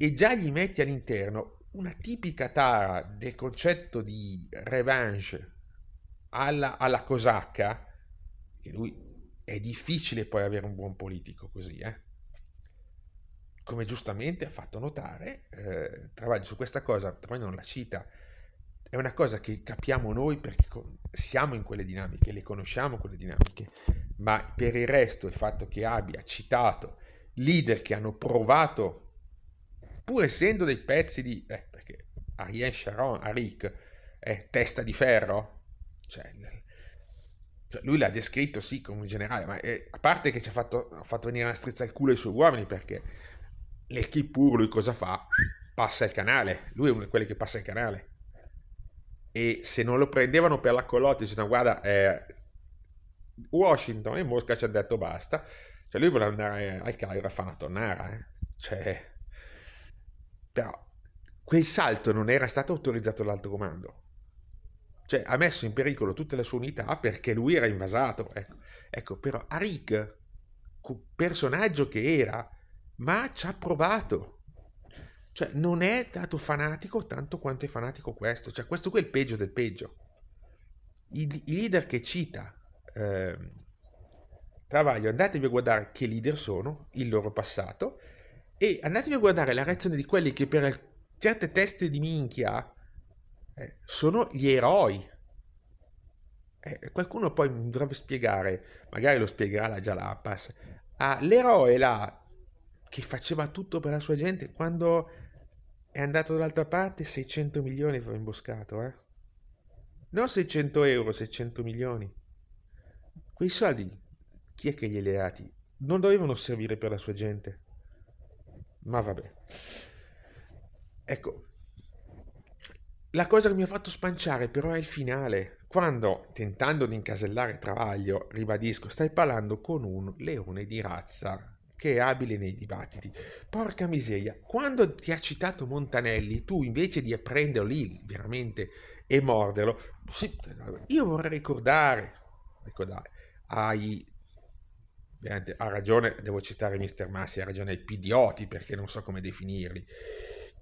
e già gli metti all'interno una tipica tara del concetto di revanche alla, alla cosacca, che lui è difficile poi avere un buon politico così, eh? come giustamente ha fatto notare, eh, Travaglio su questa cosa, poi non la cita, è una cosa che capiamo noi perché siamo in quelle dinamiche, le conosciamo quelle dinamiche, ma per il resto il fatto che abbia citato leader che hanno provato pur essendo dei pezzi di... Eh, perché Ariane Sharon, Arik, è testa di ferro, cioè, cioè, lui l'ha descritto sì come un generale, ma è, a parte che ci ha fatto, ha fatto, venire una strizza al culo ai suoi uomini perché l'Equipe Kippur lui cosa fa? Passa il canale, lui è uno di quelli che passa il canale. E se non lo prendevano per la colotta, dicevano guarda, eh, Washington e Mosca ci hanno detto basta, cioè lui voleva andare al Cairo a fare una tonnara, eh. cioè però quel salto non era stato autorizzato dall'alto comando. Cioè, ha messo in pericolo tutta la sua unità perché lui era invasato. Ecco, ecco però Arik, personaggio che era, ma ci ha provato. Cioè, non è tanto fanatico tanto quanto è fanatico questo. Cioè, questo qui è il peggio del peggio. I, i leader che cita eh, Travaglio, andatevi a guardare che leader sono, il loro passato, e andatevi a guardare la reazione di quelli che per certe teste di minchia eh, sono gli eroi. Eh, qualcuno poi mi dovrebbe spiegare, magari lo spiegherà la Jalapas, all'eroe là che faceva tutto per la sua gente quando è andato dall'altra parte 600 milioni aveva imboscato, eh? Non 600 euro, 600 milioni. Quei soldi, chi è che glieli ha dati? Non dovevano servire per la sua gente ma vabbè. Ecco, la cosa che mi ha fatto spanciare però è il finale, quando, tentando di incasellare Travaglio, ribadisco, stai parlando con un leone di razza che è abile nei dibattiti. Porca miseria, quando ti ha citato Montanelli, tu invece di prenderlo lì veramente e morderlo, io vorrei ricordare, ricordare ai ha ragione, devo citare Mr. Massi, ha ragione, i pidioti perché non so come definirli,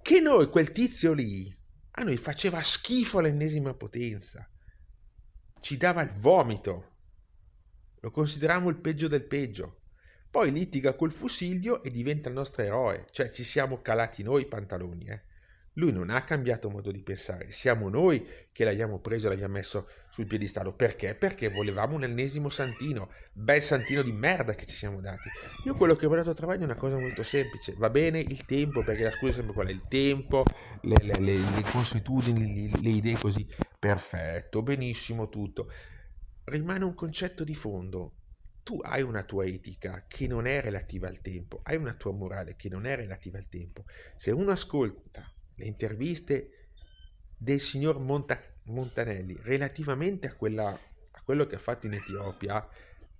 che noi quel tizio lì a noi faceva schifo all'ennesima potenza, ci dava il vomito, lo consideravamo il peggio del peggio. Poi litiga col fusilio e diventa il nostro eroe, cioè ci siamo calati noi i pantaloni, eh. Lui non ha cambiato modo di pensare, siamo noi che l'abbiamo preso e l'abbiamo messo sul piedistallo. Perché? Perché volevamo un ennesimo santino, bel santino di merda che ci siamo dati. Io quello che ho dato a Travaglio è una cosa molto semplice, va bene il tempo, perché la scusa è sempre quella, il tempo, le, le, le, le consuetudini, le, le idee così, perfetto, benissimo tutto. Rimane un concetto di fondo, tu hai una tua etica che non è relativa al tempo, hai una tua morale che non è relativa al tempo. Se uno ascolta le interviste del signor Monta- Montanelli relativamente a, quella, a quello che ha fatto in Etiopia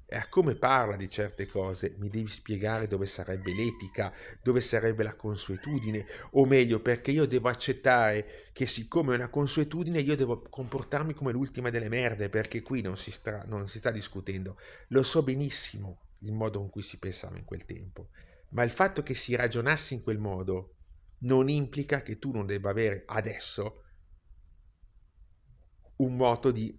e a come parla di certe cose, mi devi spiegare dove sarebbe l'etica, dove sarebbe la consuetudine, o meglio perché io devo accettare che siccome è una consuetudine io devo comportarmi come l'ultima delle merde, perché qui non si, stra- non si sta discutendo. Lo so benissimo il modo in cui si pensava in quel tempo, ma il fatto che si ragionasse in quel modo non implica che tu non debba avere adesso un moto di,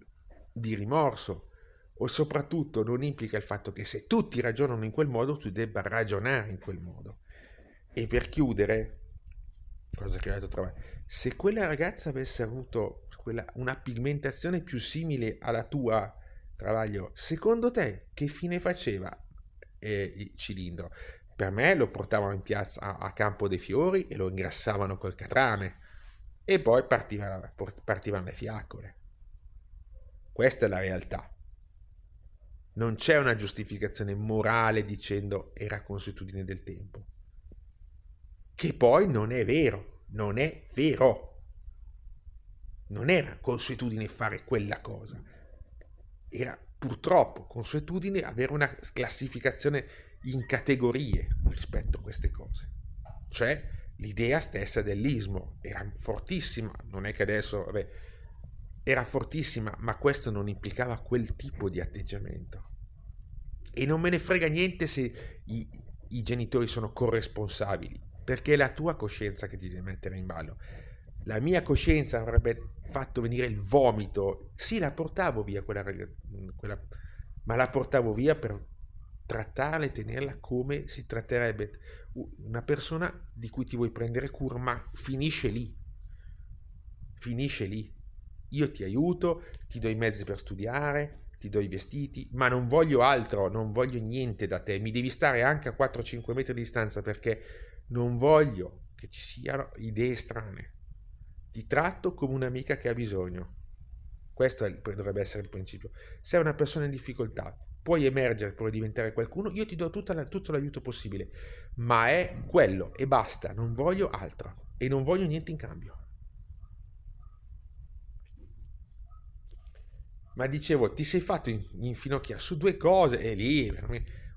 di rimorso o soprattutto non implica il fatto che se tutti ragionano in quel modo tu debba ragionare in quel modo. E per chiudere, cosa che ho detto trovare, se quella ragazza avesse avuto quella, una pigmentazione più simile alla tua, Travaglio, secondo te che fine faceva eh, il cilindro? Per me lo portavano in piazza a, Campo dei Fiori e lo ingrassavano col catrame e poi partivano, partivano le fiaccole. Questa è la realtà. Non c'è una giustificazione morale dicendo era consuetudine del tempo. Che poi non è vero, non è vero. Non era consuetudine fare quella cosa. Era purtroppo consuetudine avere una classificazione in categorie rispetto a queste cose. Cioè l'idea stessa dell'ismo era fortissima, non è che adesso, vabbè, era fortissima, ma questo non implicava quel tipo di atteggiamento. E non me ne frega niente se i, i genitori sono corresponsabili, perché è la tua coscienza che ti deve mettere in ballo. La mia coscienza avrebbe fatto venire il vomito. Sì, la portavo via quella, quella ma la portavo via per trattarla e tenerla come si tratterebbe una persona di cui ti vuoi prendere cura, ma finisce lì. Finisce lì. Io ti aiuto, ti do i mezzi per studiare, ti do i vestiti, ma non voglio altro, non voglio niente da te. Mi devi stare anche a 4-5 metri di distanza perché non voglio che ci siano idee strane. Ti tratto come un'amica che ha bisogno. Questo dovrebbe essere il principio. Se è una persona in difficoltà, puoi emergere, puoi diventare qualcuno, io ti do la, tutto l'aiuto possibile, ma è quello e basta, non voglio altro e non voglio niente in cambio. Ma dicevo, ti sei fatto infinocchiare in su due cose e lì,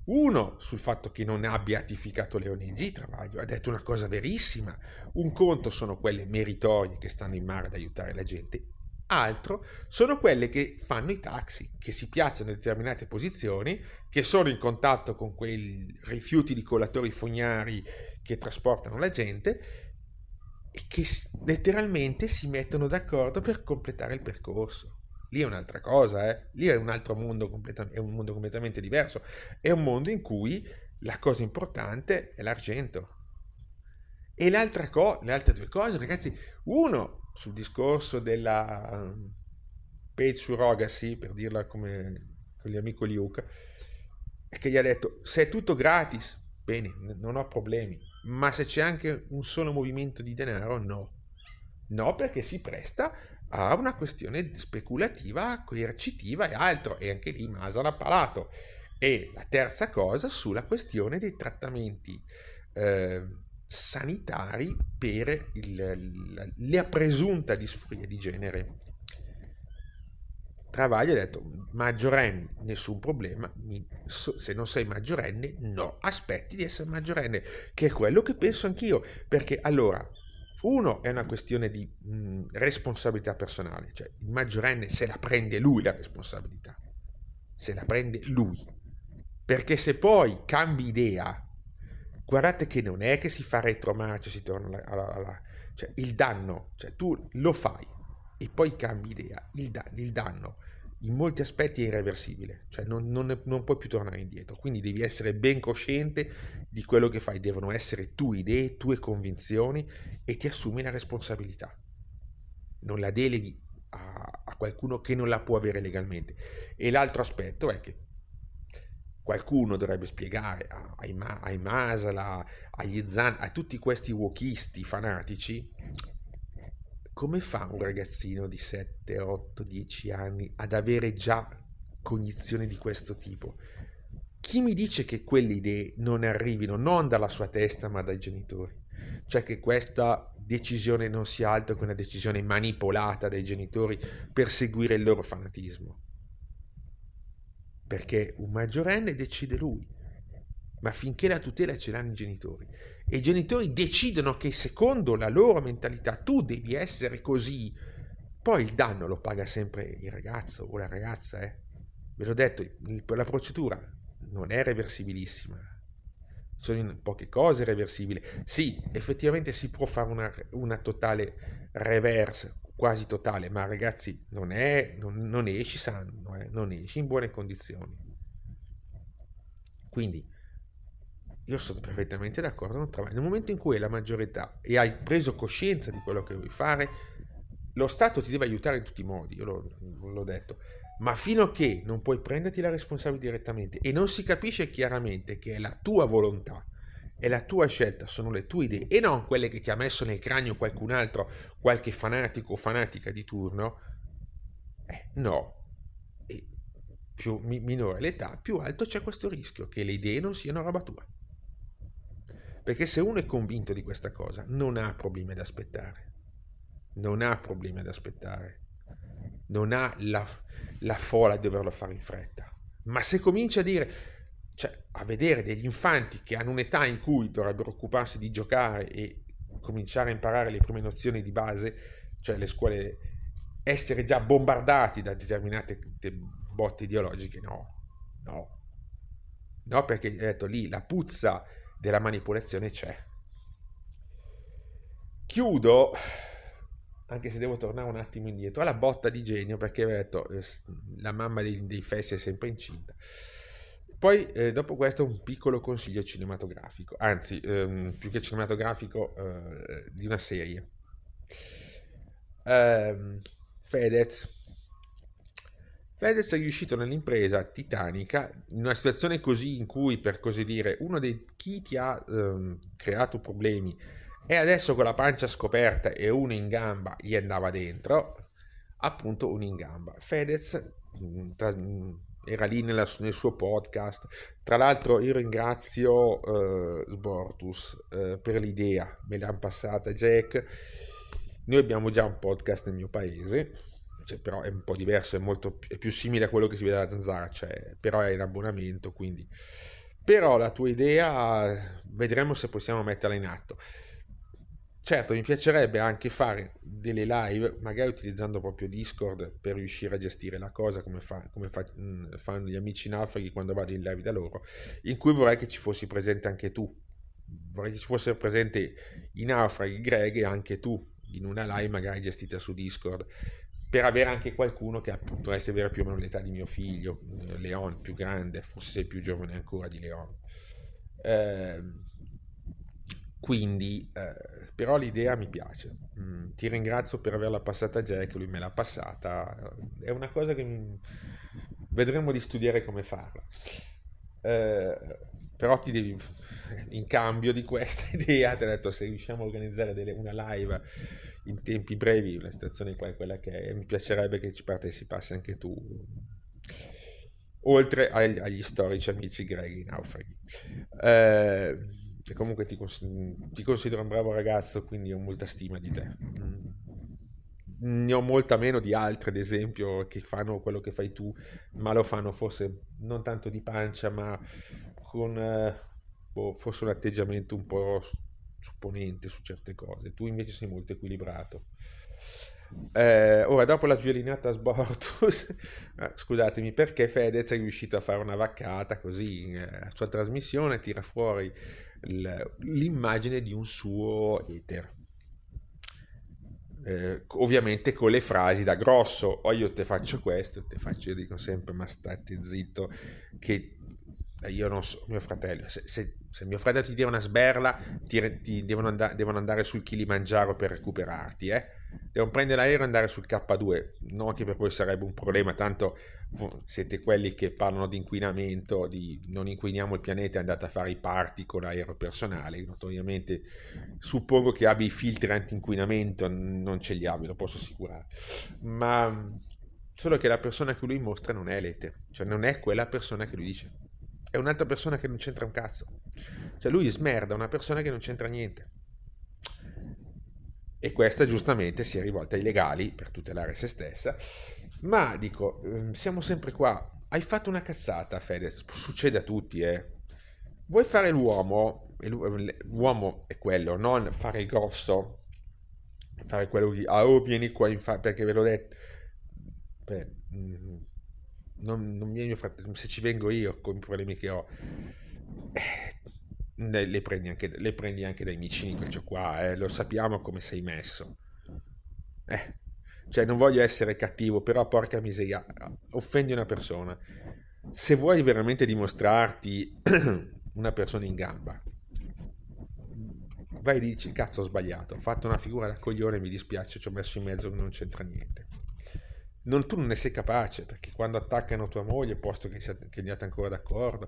Uno, sul fatto che non abbia ratificato le ONG, Travaglio ha detto una cosa verissima. Un conto sono quelle meritorie che stanno in mare ad aiutare la gente altro sono quelle che fanno i taxi, che si piazzano in determinate posizioni, che sono in contatto con quei rifiuti di colatori fognari che trasportano la gente e che letteralmente si mettono d'accordo per completare il percorso. Lì è un'altra cosa, eh? lì è un altro mondo, completam- è un mondo completamente diverso. È un mondo in cui la cosa importante è l'argento. E l'altra cosa, le altre due cose, ragazzi, uno, sul discorso della paid surrogacy, per dirla come con gli amici Luke, che gli ha detto se è tutto gratis, bene, non ho problemi, ma se c'è anche un solo movimento di denaro, no. No, perché si presta a una questione speculativa, coercitiva e altro, e anche lì Masan ha parlato. E la terza cosa sulla questione dei trattamenti. Eh, sanitari per il, la, la presunta disforia di genere. Travaglio ha detto maggiorenne, nessun problema, mi, se non sei maggiorenne no, aspetti di essere maggiorenne, che è quello che penso anch'io, perché allora uno è una questione di mh, mm, responsabilità personale, cioè il maggiorenne se la prende lui la responsabilità, se la prende lui, perché se poi cambi idea guardate che non è che si fa retromarcia, si torna alla, alla, cioè il danno, cioè tu lo fai e poi cambi idea, il, da, il danno in molti aspetti è irreversibile, cioè non, non, non, puoi più tornare indietro, quindi devi essere ben cosciente di quello che fai, devono essere tue idee, tue convinzioni e ti assumi la responsabilità, non la deleghi a, a qualcuno che non la può avere legalmente. E l'altro aspetto è che qualcuno dovrebbe spiegare ai, Ma, ai Masala, agli Zan, a tutti questi wokisti fanatici come fa un ragazzino di 7, 8, 10 anni ad avere già cognizione di questo tipo? Chi mi dice che quelle idee non arrivino non dalla sua testa ma dai genitori? Cioè che questa decisione non sia altro che una decisione manipolata dai genitori per seguire il loro fanatismo perché un maggiorenne decide lui, ma finché la tutela ce l'hanno i genitori e i genitori decidono che secondo la loro mentalità tu devi essere così, poi il danno lo paga sempre il ragazzo o la ragazza, eh. Ve l'ho detto, la procedura non è reversibilissima, sono in poche cose reversibili. Sì, effettivamente si può fare una, una totale reverse quasi totale, ma ragazzi non, è, non, non esci sano, eh? non esci in buone condizioni. Quindi io sono perfettamente d'accordo, non nel momento in cui hai la maggiorità e hai preso coscienza di quello che vuoi fare, lo Stato ti deve aiutare in tutti i modi, io l'ho, l'ho detto, ma fino a che non puoi prenderti la responsabilità direttamente e non si capisce chiaramente che è la tua volontà, è la tua scelta, sono le tue idee e non quelle che ti ha messo nel cranio qualcun altro, qualche fanatico o fanatica di turno. Eh, no. E più mi, minore l'età, più alto c'è questo rischio che le idee non siano roba tua. Perché se uno è convinto di questa cosa, non ha problemi ad aspettare. Non ha problemi ad aspettare. Non ha la, la fola di doverlo fare in fretta. Ma se comincia a dire cioè, a vedere degli infanti che hanno un'età in cui dovrebbero occuparsi di giocare e cominciare a imparare le prime nozioni di base, cioè le scuole, essere già bombardati da determinate botte ideologiche, no, no, no, perché detto, lì la puzza della manipolazione c'è. Chiudo, anche se devo tornare un attimo indietro, alla botta di genio, perché detto, la mamma dei, dei Fessi è sempre incinta. Poi eh, dopo questo un piccolo consiglio cinematografico, anzi ehm, più che cinematografico eh, di una serie. Ehm, Fedez. Fedez è riuscito nell'impresa titanica, in una situazione così in cui, per così dire, uno dei chi ti ha ehm, creato problemi e adesso con la pancia scoperta e uno in gamba gli andava dentro, appunto uno in gamba. Fedez, mm, tra, mm, era lì nella, nel suo podcast. Tra l'altro io ringrazio eh, Sbortus eh, per l'idea, me l'hanno passata Jack. Noi abbiamo già un podcast nel mio paese, cioè, però è un po' diverso, è, molto, è più simile a quello che si vede alla zanzara, cioè, però è in abbonamento, quindi... Però la tua idea vedremo se possiamo metterla in atto. Certo, mi piacerebbe anche fare delle live, magari utilizzando proprio Discord per riuscire a gestire la cosa come, fa, come fa, mh, mm, fanno gli amici in Africa quando vado in live da loro, in cui vorrei che ci fossi presente anche tu. Vorrei che ci fosse presente in Africa Greg e anche tu in una live magari gestita su Discord per avere anche qualcuno che appunto avere più o meno l'età di mio figlio, mm, Leon più grande, forse sei più giovane ancora di Leon. Eh, quindi, eh, però l'idea mi piace. Mm, ti ringrazio per averla passata a Jack, lui me l'ha passata. È una cosa che vedremo di studiare come farla. Eh, però ti devi, in cambio di questa idea, ti ho detto se riusciamo a organizzare delle, una live in tempi brevi, la situazione qua è quella che è, mi piacerebbe che ci partecipassi anche tu, oltre agli, agli storici amici greghi naufraghi. Eh, e comunque ti, cons- ti, considero un bravo ragazzo, quindi ho molta stima di te. Ne ho molta meno di altri, ad esempio, che fanno quello che fai tu, ma lo fanno forse non tanto di pancia, ma con eh, boh, forse un atteggiamento un po' supponente su certe cose. Tu invece sei molto equilibrato. Eh, ora, dopo la sviolinata a Sbortus, ah, scusatemi, perché Fedez è riuscito a fare una vaccata così? La eh, sua trasmissione tira fuori l'immagine di un suo ether. Eh, ovviamente con le frasi da grosso, o oh, io te faccio questo, te faccio, io dico sempre ma state zitto, che eh, io non so, mio fratello, se, se, se mio fratello ti dia una sberla, ti, ti devono, and- devono, andare sul Kilimanjaro per recuperarti, eh? devono prendere l'aereo e andare sul K2, no che per voi sarebbe un problema, tanto siete quelli che parlano di inquinamento, di non inquiniamo il pianeta, andate a fare i party con l'aereo personale, notoriamente suppongo che abbia i filtri anti-inquinamento, non ce li abbia, lo posso assicurare, ma solo che la persona che lui mostra non è Lete, cioè non è quella persona che lui dice, è un'altra persona che non c'entra un cazzo, cioè lui smerda una persona che non c'entra niente. E questa giustamente si è rivolta ai legali per tutelare se stessa ma dico, ehm, siamo sempre qua. Hai fatto una cazzata, Fedez. Succede a tutti, eh. Vuoi fare l'uomo? Ehm, l'uomo è quello, non fare il grosso. Fare quello di, ah, oh, vieni qua, infa- perché ve l'ho detto. Beh, mm, non, non vieni mio fratello, se ci vengo io con i problemi che ho. Eh, le, prendi anche, le prendi anche dai micini, che qua, eh. Lo sappiamo come sei messo. Eh. Cioè, non voglio essere cattivo, però porca miseria, offendi una persona. Se vuoi veramente dimostrarti una persona in gamba, vai e dici, cazzo ho sbagliato, ho fatto una figura da coglione, mi dispiace, ci ho messo in mezzo che non c'entra niente. Non, tu non ne sei capace perché quando attaccano tua moglie, posto che, siate, che andiate ancora d'accordo,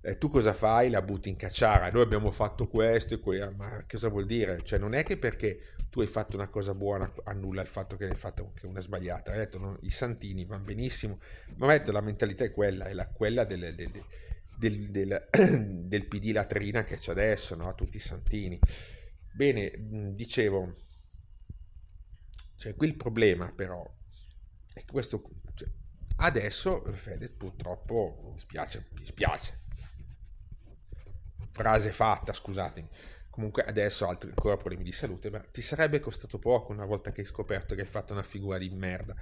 eh, tu cosa fai? La butti in cacciara. Noi abbiamo fatto questo e quello, ma cosa vuol dire? Cioè, non è che perché tu hai fatto una cosa buona, annulla il fatto che ne hai fatta anche una sbagliata. Hai detto, no? i santini vanno benissimo, ma hai detto la mentalità è quella, è la, quella delle, delle, del, del, del, PD latrina che c'è adesso, no? a tutti i santini. Bene, dicevo, cioè, qui il problema però è questo... Cioè, adesso Fedez purtroppo mi spiace, mi spiace. Frase fatta, scusatemi comunque adesso altri ancora problemi di salute, ma ti sarebbe costato poco una volta che hai scoperto che hai fatto una figura di merda.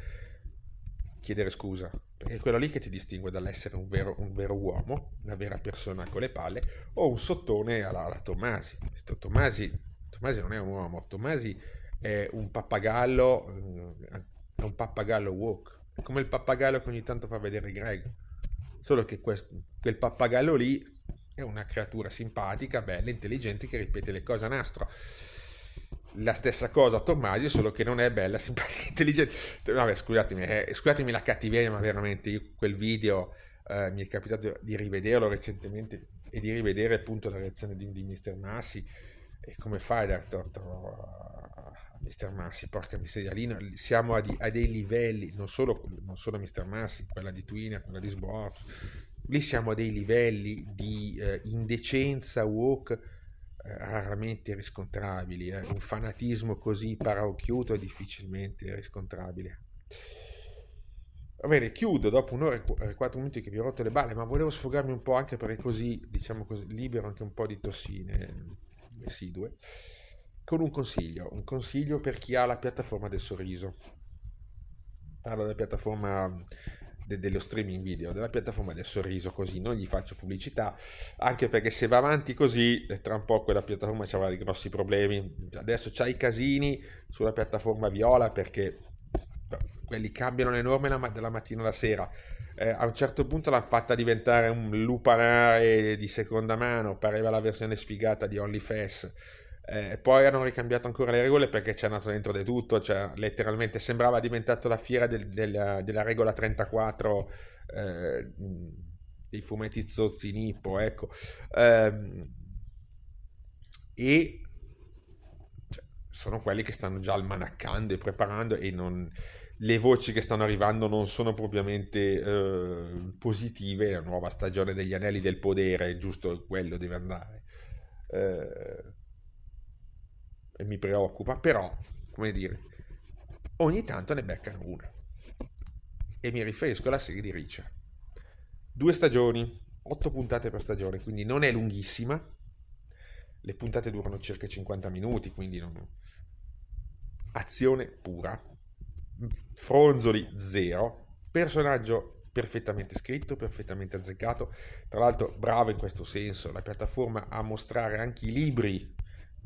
Chiedere scusa, perché è quello lì che ti distingue dall'essere un vero, un vero uomo, una vera persona con le palle, o un sottone alla, alla Tommasi. Tomasi. Tomasi non è un uomo, Tommasi è un pappagallo, eh, è un pappagallo woke, è come il pappagallo che ogni tanto fa vedere Greg, solo che quel pappagallo lì è una creatura simpatica, bella, intelligente che ripete le cose a nastro. La stessa cosa a Tommaso, solo che non è bella, simpatica, intelligente. Vabbè, scusatemi, eh, scusatemi la cattiveria, ma veramente io quel video eh, mi è capitato di rivederlo recentemente e di rivedere appunto la reazione di, di Mr. Massi. E come fai ad dar torto Mr. Massi, porca miseria, lì siamo a, di, a dei livelli, non solo, non solo Mr. Massi, quella di Twina, quella di Sborz, lì siamo a dei livelli di eh, indecenza woke eh, raramente riscontrabili, eh. un fanatismo così paraocchiuto è difficilmente riscontrabile. Va bene, chiudo dopo un'ora e eh, quattro minuti che vi ho rotto le balle, ma volevo sfogarmi un po' anche perché così, diciamo così, libero anche un po' di tossine mm, residue, con un consiglio, un consiglio per chi ha la piattaforma del sorriso. Parlo della piattaforma de- dello streaming video della piattaforma del sorriso così non gli faccio pubblicità anche perché se va avanti così eh, tra un po' quella piattaforma ci avrà dei grossi problemi adesso c'ha i casini sulla piattaforma viola perché eh, quelli cambiano le norme ma- dalla mattina alla sera eh, a un certo punto l'ha fatta diventare un lupanare eh, di seconda mano pareva la versione sfigata di OnlyFans eh, poi hanno ricambiato ancora le regole perché c'è nato dentro di tutto, cioè letteralmente sembrava diventato la fiera del, del, della regola 34 eh, dei fumetti zozzi Nippo, ecco. Eh, e cioè, sono quelli che stanno già almanaccando e preparando e non, le voci che stanno arrivando non sono propriamente eh, positive, la nuova stagione degli anelli del potere, giusto quello deve andare. Eh, e mi preoccupa, però, come dire, ogni tanto ne beccano una. E mi riferisco alla serie di Richard. Due stagioni, otto puntate per stagione, quindi non è lunghissima. Le puntate durano circa 50 minuti, quindi non... Azione pura. Fronzoli zero. Personaggio perfettamente scritto, perfettamente azzeccato. Tra l'altro bravo in questo senso, la piattaforma a mostrare anche i libri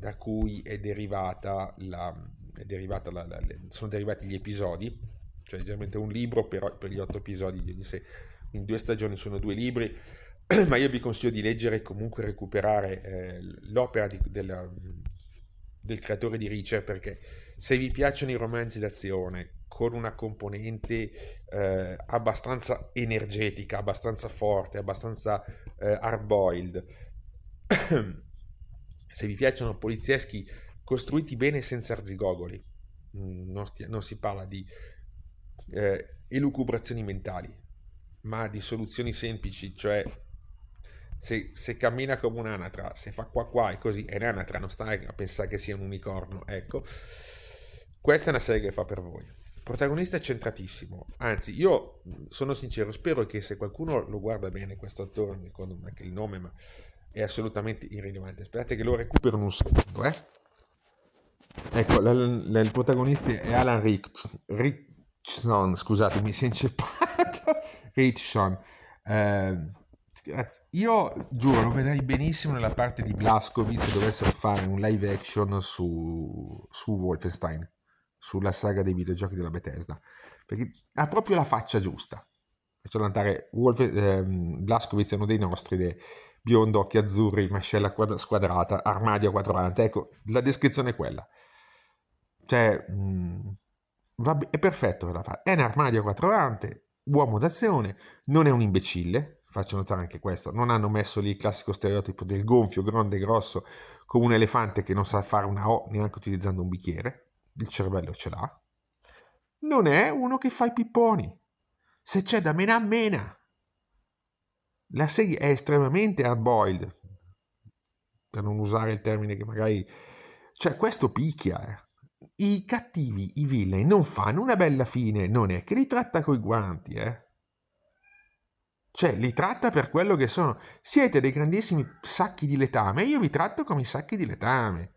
da cui è derivata la, è derivata la, la, sono derivati gli episodi, cioè generalmente un libro per, per gli otto episodi di ogni serie. In due stagioni sono due libri, ma io vi consiglio di leggere e comunque recuperare eh, l'opera di, della, del creatore di Reacher perché se vi piacciono i romanzi d'azione con una componente eh, abbastanza energetica, abbastanza forte, abbastanza eh, hard boiled se vi piacciono polizieschi costruiti bene senza arzigogoli, mm, non, stia, non si parla di eh, elucubrazioni mentali, ma di soluzioni semplici, cioè se, se, cammina come un'anatra, se fa qua qua e così, è un'anatra, non stai a pensare che sia un unicorno, ecco. Questa è una serie che fa per voi. Il protagonista è centratissimo, anzi io mm, sono sincero, spero che se qualcuno lo guarda bene questo attore, non ricordo neanche il nome, ma è assolutamente irrilevante. Aspettate che lo recuperino un secondo, eh? Ecco, la, la, il protagonista è Alan Rick, Richson, scusate, mi si è inceppato. Richson. Eh, io giuro, lo vedrei benissimo nella parte di Blaskovic se dovessero fare un live action su, su Wolfenstein, sulla saga dei videogiochi della Bethesda, perché ha proprio la faccia giusta facendo andare Wolf, ehm, Blaskovic è uno dei nostri, de, biondo, occhi azzurri, mascella squadrata, armadio a quattro ante, ecco, la descrizione è quella. Cioè, mh, mm, va, è perfetto per la fare, è un armadio a quattro ante, uomo d'azione, non è un imbecille, faccio notare anche questo, non hanno messo lì il classico stereotipo del gonfio, grande, e grosso, come un elefante che non sa fare una O neanche utilizzando un bicchiere, il cervello ce l'ha, non è uno che fa i pipponi, se c'è da mena, mena. La serie è estremamente hard-boiled, per non usare il termine che magari... Cioè, questo picchia, eh i cattivi, i villain, non fanno una bella fine, non è che li tratta coi guanti, eh. Cioè, li tratta per quello che sono. Siete dei grandissimi sacchi di letame, io vi tratto come i sacchi di letame.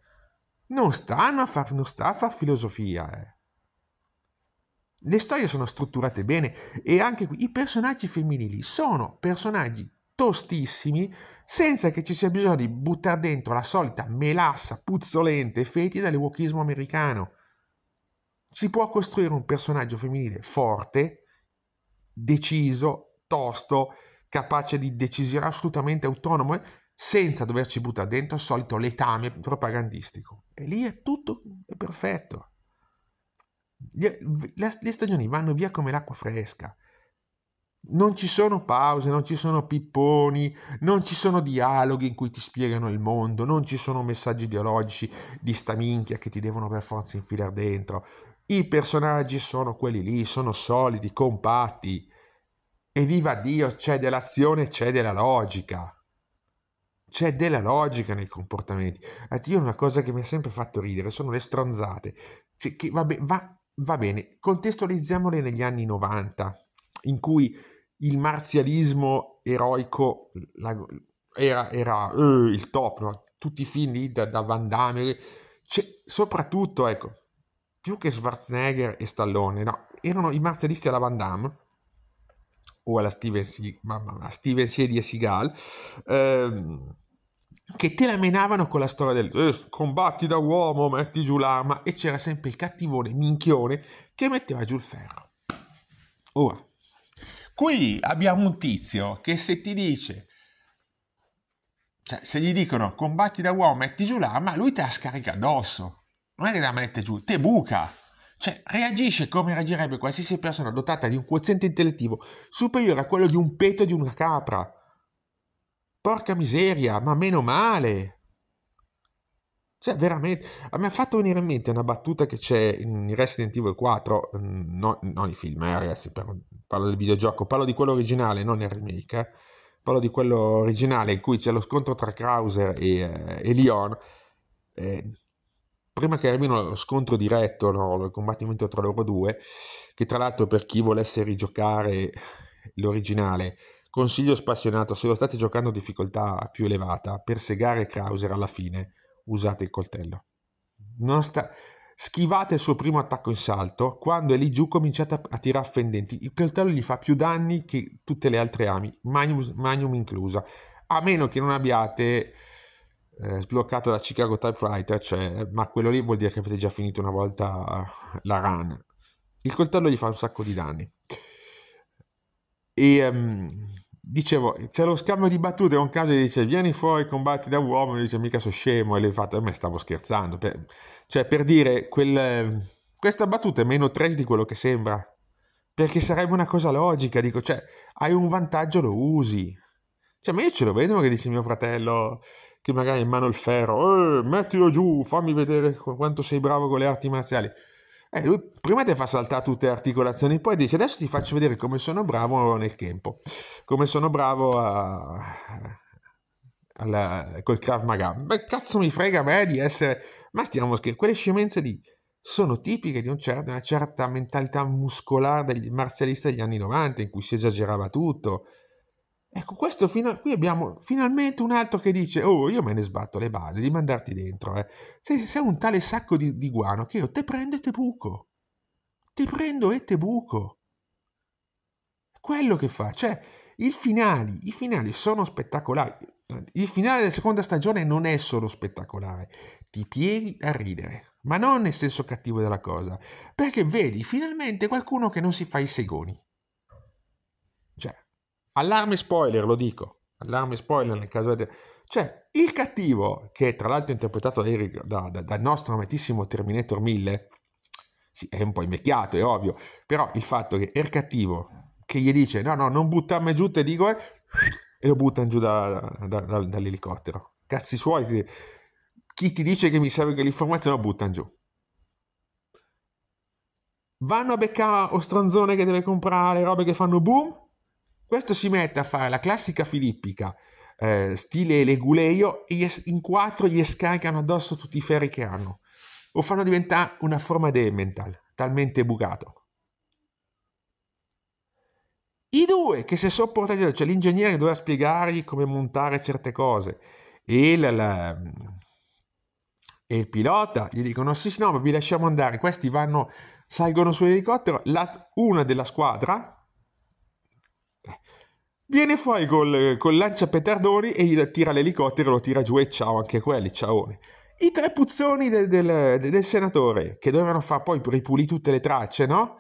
Non, stanno a far, non sta a far filosofia, eh. Le storie sono strutturate bene e anche qui i personaggi femminili sono personaggi tostissimi senza che ci sia bisogno di buttare dentro la solita melassa puzzolente e fetida dell'uochismo americano. Si può costruire un personaggio femminile forte, deciso, tosto, capace di decisione assolutamente autonomo eh, senza doverci buttare dentro il solito letame propagandistico. E lì è tutto è perfetto le stagioni vanno via come l'acqua fresca. Non ci sono pause, non ci sono pipponi, non ci sono dialoghi in cui ti spiegano il mondo, non ci sono messaggi ideologici di sta minchia che ti devono per forza infilare dentro. I personaggi sono quelli lì, sono solidi, compatti. E viva Dio, c'è dell'azione, c'è della logica. C'è della logica nei comportamenti. Io una cosa che mi ha sempre fatto ridere sono le stronzate. Cioè, che vabbè, va va bene, contestualizziamole negli anni 90, in cui il marzialismo eroico la, era, era uh, il top, no? tutti i film lì da, da Van Damme, eh, soprattutto, ecco, più che Schwarzenegger e Stallone, no, erano i marzialisti alla Van Damme, o alla Steven, Se- mamma, Steven Seed e Seagal, ehm, che te la menavano con la storia del eh, combatti da uomo, metti giù l'arma e c'era sempre il cattivone minchione che metteva giù il ferro. Ora, qui abbiamo un tizio che se ti dice, cioè se gli dicono combatti da uomo, metti giù l'arma, lui te la scarica addosso, non è che la mette giù, te buca. Cioè, reagisce come reagirebbe qualsiasi persona dotata di un quoziente intellettivo superiore a quello di un peto di una capra. Porca miseria, ma meno male! Cioè, veramente, mi ha fatto venire in mente una battuta che c'è in Resident Evil 4, mm, no, non i film, eh, ragazzi, parlo del videogioco, parlo di quello originale, non il remake, eh. parlo di quello originale in cui c'è lo scontro tra Krauser e, eh, e Leon. Eh, prima che arrivino lo scontro diretto, no, il combattimento tra loro due, che tra l'altro per chi volesse rigiocare l'originale, Consiglio spassionato, se lo state giocando a difficoltà più elevata, per segare Krauser alla fine usate il coltello. Sta... Schivate il suo primo attacco in salto, quando è lì giù cominciate a, a tirare fendenti. Il coltello gli fa più danni che tutte le altre ami, Magnum, Magnum inclusa. A meno che non abbiate eh, sbloccato la Chicago Typewriter, cioè, ma quello lì vuol dire che avete già finito una volta la run. Il coltello gli fa un sacco di danni. E um, dicevo, c'è lo scambio di battute, un caso dice vieni fuori, combatti da uomo, e dice mica so scemo, e lui ha a me stavo scherzando, per, cioè per dire, quel, questa battuta è meno trash di quello che sembra, perché sarebbe una cosa logica, dico, cioè hai un vantaggio, lo usi, cioè ma io ce lo vedo che dice mio fratello, che magari ha in mano il ferro, eh, mettilo giù, fammi vedere quanto sei bravo con le arti marziali, eh, lui prima ti fa saltare tutte le articolazioni, poi dice adesso ti faccio vedere come sono bravo nel tempo, come sono bravo a... alla... col Krav Maga. Beh, cazzo mi frega a me di essere... Ma stiamo scherzando, quelle scemenze lì sono tipiche di, un cer- una certa mentalità muscolare degli marzialisti degli anni 90 in cui si esagerava tutto, Ecco, questo fino, a, qui abbiamo finalmente un altro che dice, oh, io me ne sbatto le balle di mandarti dentro, eh. Sei, sei un tale sacco di, di guano che io te prendo e te buco. Te prendo e te buco. Quello che fa, cioè, i finali, i finali sono spettacolari. Il finale della seconda stagione non è solo spettacolare, ti pieghi a ridere, ma non nel senso cattivo della cosa, perché vedi finalmente qualcuno che non si fa i segoni. Allarme spoiler, lo dico. Allarme spoiler nel caso Cioè, il cattivo, che tra l'altro è interpretato da Eric, da, da, dal nostro amatissimo Terminator 1000, sì, è un po' invecchiato, è ovvio, però il fatto che è il cattivo che gli dice no, no, non buttarmi giù, te dico, eh, e lo buttano giù da, dall'elicottero. Cazzi suoi, chi ti dice che mi serve l'informazione lo buttano giù. Vanno a beccare Ostranzone oh che deve comprare robe che fanno boom, questo si mette a fare la classica filippica, eh, stile leguleio, e in quattro gli scaricano addosso tutti i ferri che hanno. O fanno diventare una forma di mental, talmente bucato. I due che si sono portati, cioè l'ingegnere doveva spiegargli come montare certe cose e il, la, e il pilota gli dicono sì, sì no, ma vi lasciamo andare, questi vanno, salgono sull'elicottero, la, una della squadra Viene fuori col, col lancia petardoni e gli tira l'elicottero, lo tira giù e ciao anche quelli, ciaone. I tre puzzoni del, del, del senatore, che dovevano far poi ripulire tutte le tracce, no?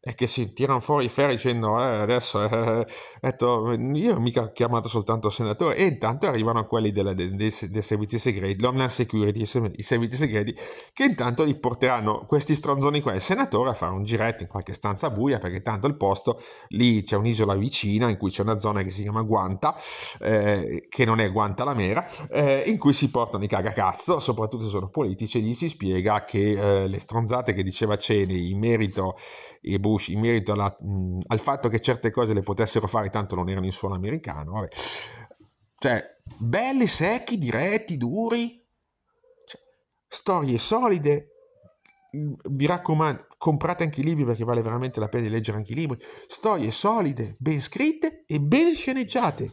e che si tirano fuori i ferri dicendo eh, adesso eh, eh, eh". detto, io ho mica ho chiamato soltanto senatore e intanto arrivano quelli della, dei, dei, servizi segreti l'Homeland Security i servizi segreti che intanto li porteranno questi stronzoni qua il senatore a fare un giretto in qualche stanza buia perché tanto il posto lì c'è un'isola vicina in cui c'è una zona che si chiama Guanta eh, che non è Guanta la Mera eh, in cui si portano i cagacazzo soprattutto se sono politici e gli si spiega che le stronzate che diceva Ceni in merito e Bush in merito alla, mh, al fatto che certe cose le potessero fare, tanto non erano in suono americano. Vabbè. Cioè, belli, secchi, diretti, duri, cioè, storie solide. Vi raccomando, comprate anche i libri perché vale veramente la pena di leggere anche i libri. Storie solide, ben scritte e ben sceneggiate.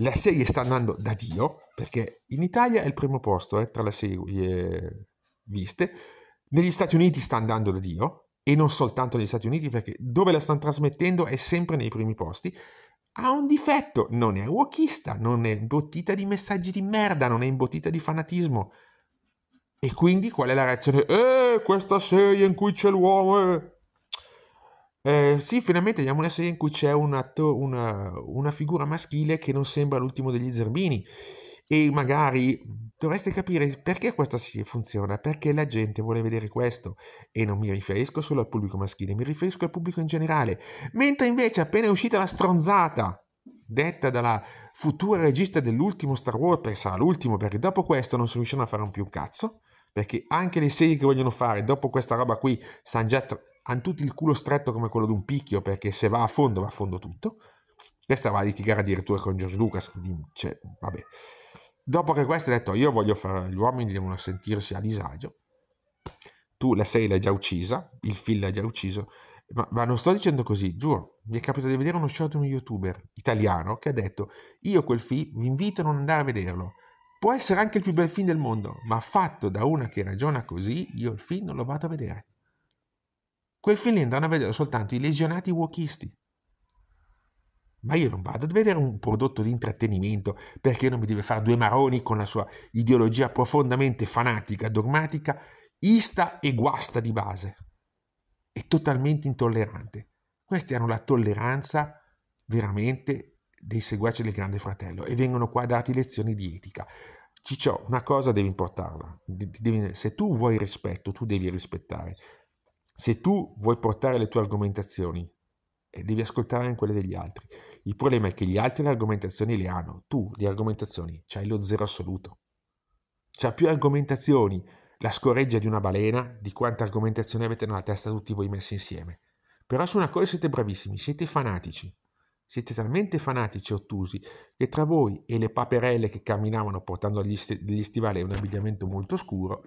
La serie sta andando da Dio perché in Italia è il primo posto eh, tra le serie eh, viste. Negli Stati Uniti sta andando da Dio, e non soltanto negli Stati Uniti perché dove la stanno trasmettendo è sempre nei primi posti, ha un difetto, non è wokista, non è imbottita di messaggi di merda, non è imbottita di fanatismo. E quindi qual è la reazione? Eh, questa serie in cui c'è l'uomo... Eh. Eh, sì, finalmente abbiamo una serie in cui c'è un atto, una, una, figura maschile che non sembra l'ultimo degli zerbini e magari mhmm, dovreste capire perché questa funziona, perché la gente vuole vedere questo e non mi riferisco solo al pubblico maschile, mi riferisco al pubblico in generale, mentre invece appena è uscita la stronzata detta dalla futura regista dell'ultimo Star Wars, perché sarà l'ultimo, perché dopo questo non si riusciranno a fare un più un cazzo, perché anche le serie che vogliono fare dopo questa roba qui stanno già tra- hanno tutti il culo stretto come quello di un picchio perché se va a fondo va a fondo tutto questa va a litigare addirittura con George Lucas quindi cioè, vabbè Dopo che questo ha detto io voglio fare, gli uomini devono sentirsi a disagio, tu la sei l'hai già uccisa, il film l'hai già ucciso, ma, ma, non sto dicendo così, giuro, mi è capitato di vedere uno short di uno youtuber italiano che ha detto io quel film vi invito a non andare a vederlo, può essere anche il più bel film del mondo, ma fatto da una che ragiona così, io il film non lo vado a vedere. Quel film andranno a vedere soltanto i legionati wokisti. Ma io non vado a vedere un prodotto di intrattenimento perché non mi deve fare due maroni con la sua ideologia profondamente fanatica, dogmatica, ista e guasta di base. È totalmente intollerante. Questi hanno la tolleranza veramente dei seguaci del Grande Fratello e vengono qua dati lezioni di etica. Ciccio, una cosa devi importarla. se tu vuoi rispetto, tu devi rispettare. Se tu vuoi portare le tue argomentazioni, eh, devi ascoltare anche quelle degli altri. Il problema è che gli altri le argomentazioni le hanno, tu di argomentazioni c'hai lo zero assoluto. C'ha più argomentazioni la scoreggia di una balena di quante argomentazioni avete nella testa tutti voi messi insieme. Però su una cosa siete bravissimi, siete fanatici. Siete talmente fanatici e ottusi che tra voi e le paperelle che camminavano portando agli st- degli stivali un abbigliamento molto scuro,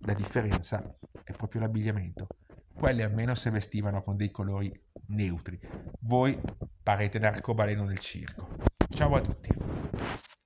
la differenza è proprio l'abbigliamento. Quelle almeno se vestivano con dei colori neutri. Voi parete un arcobaleno nel circo. Ciao a tutti.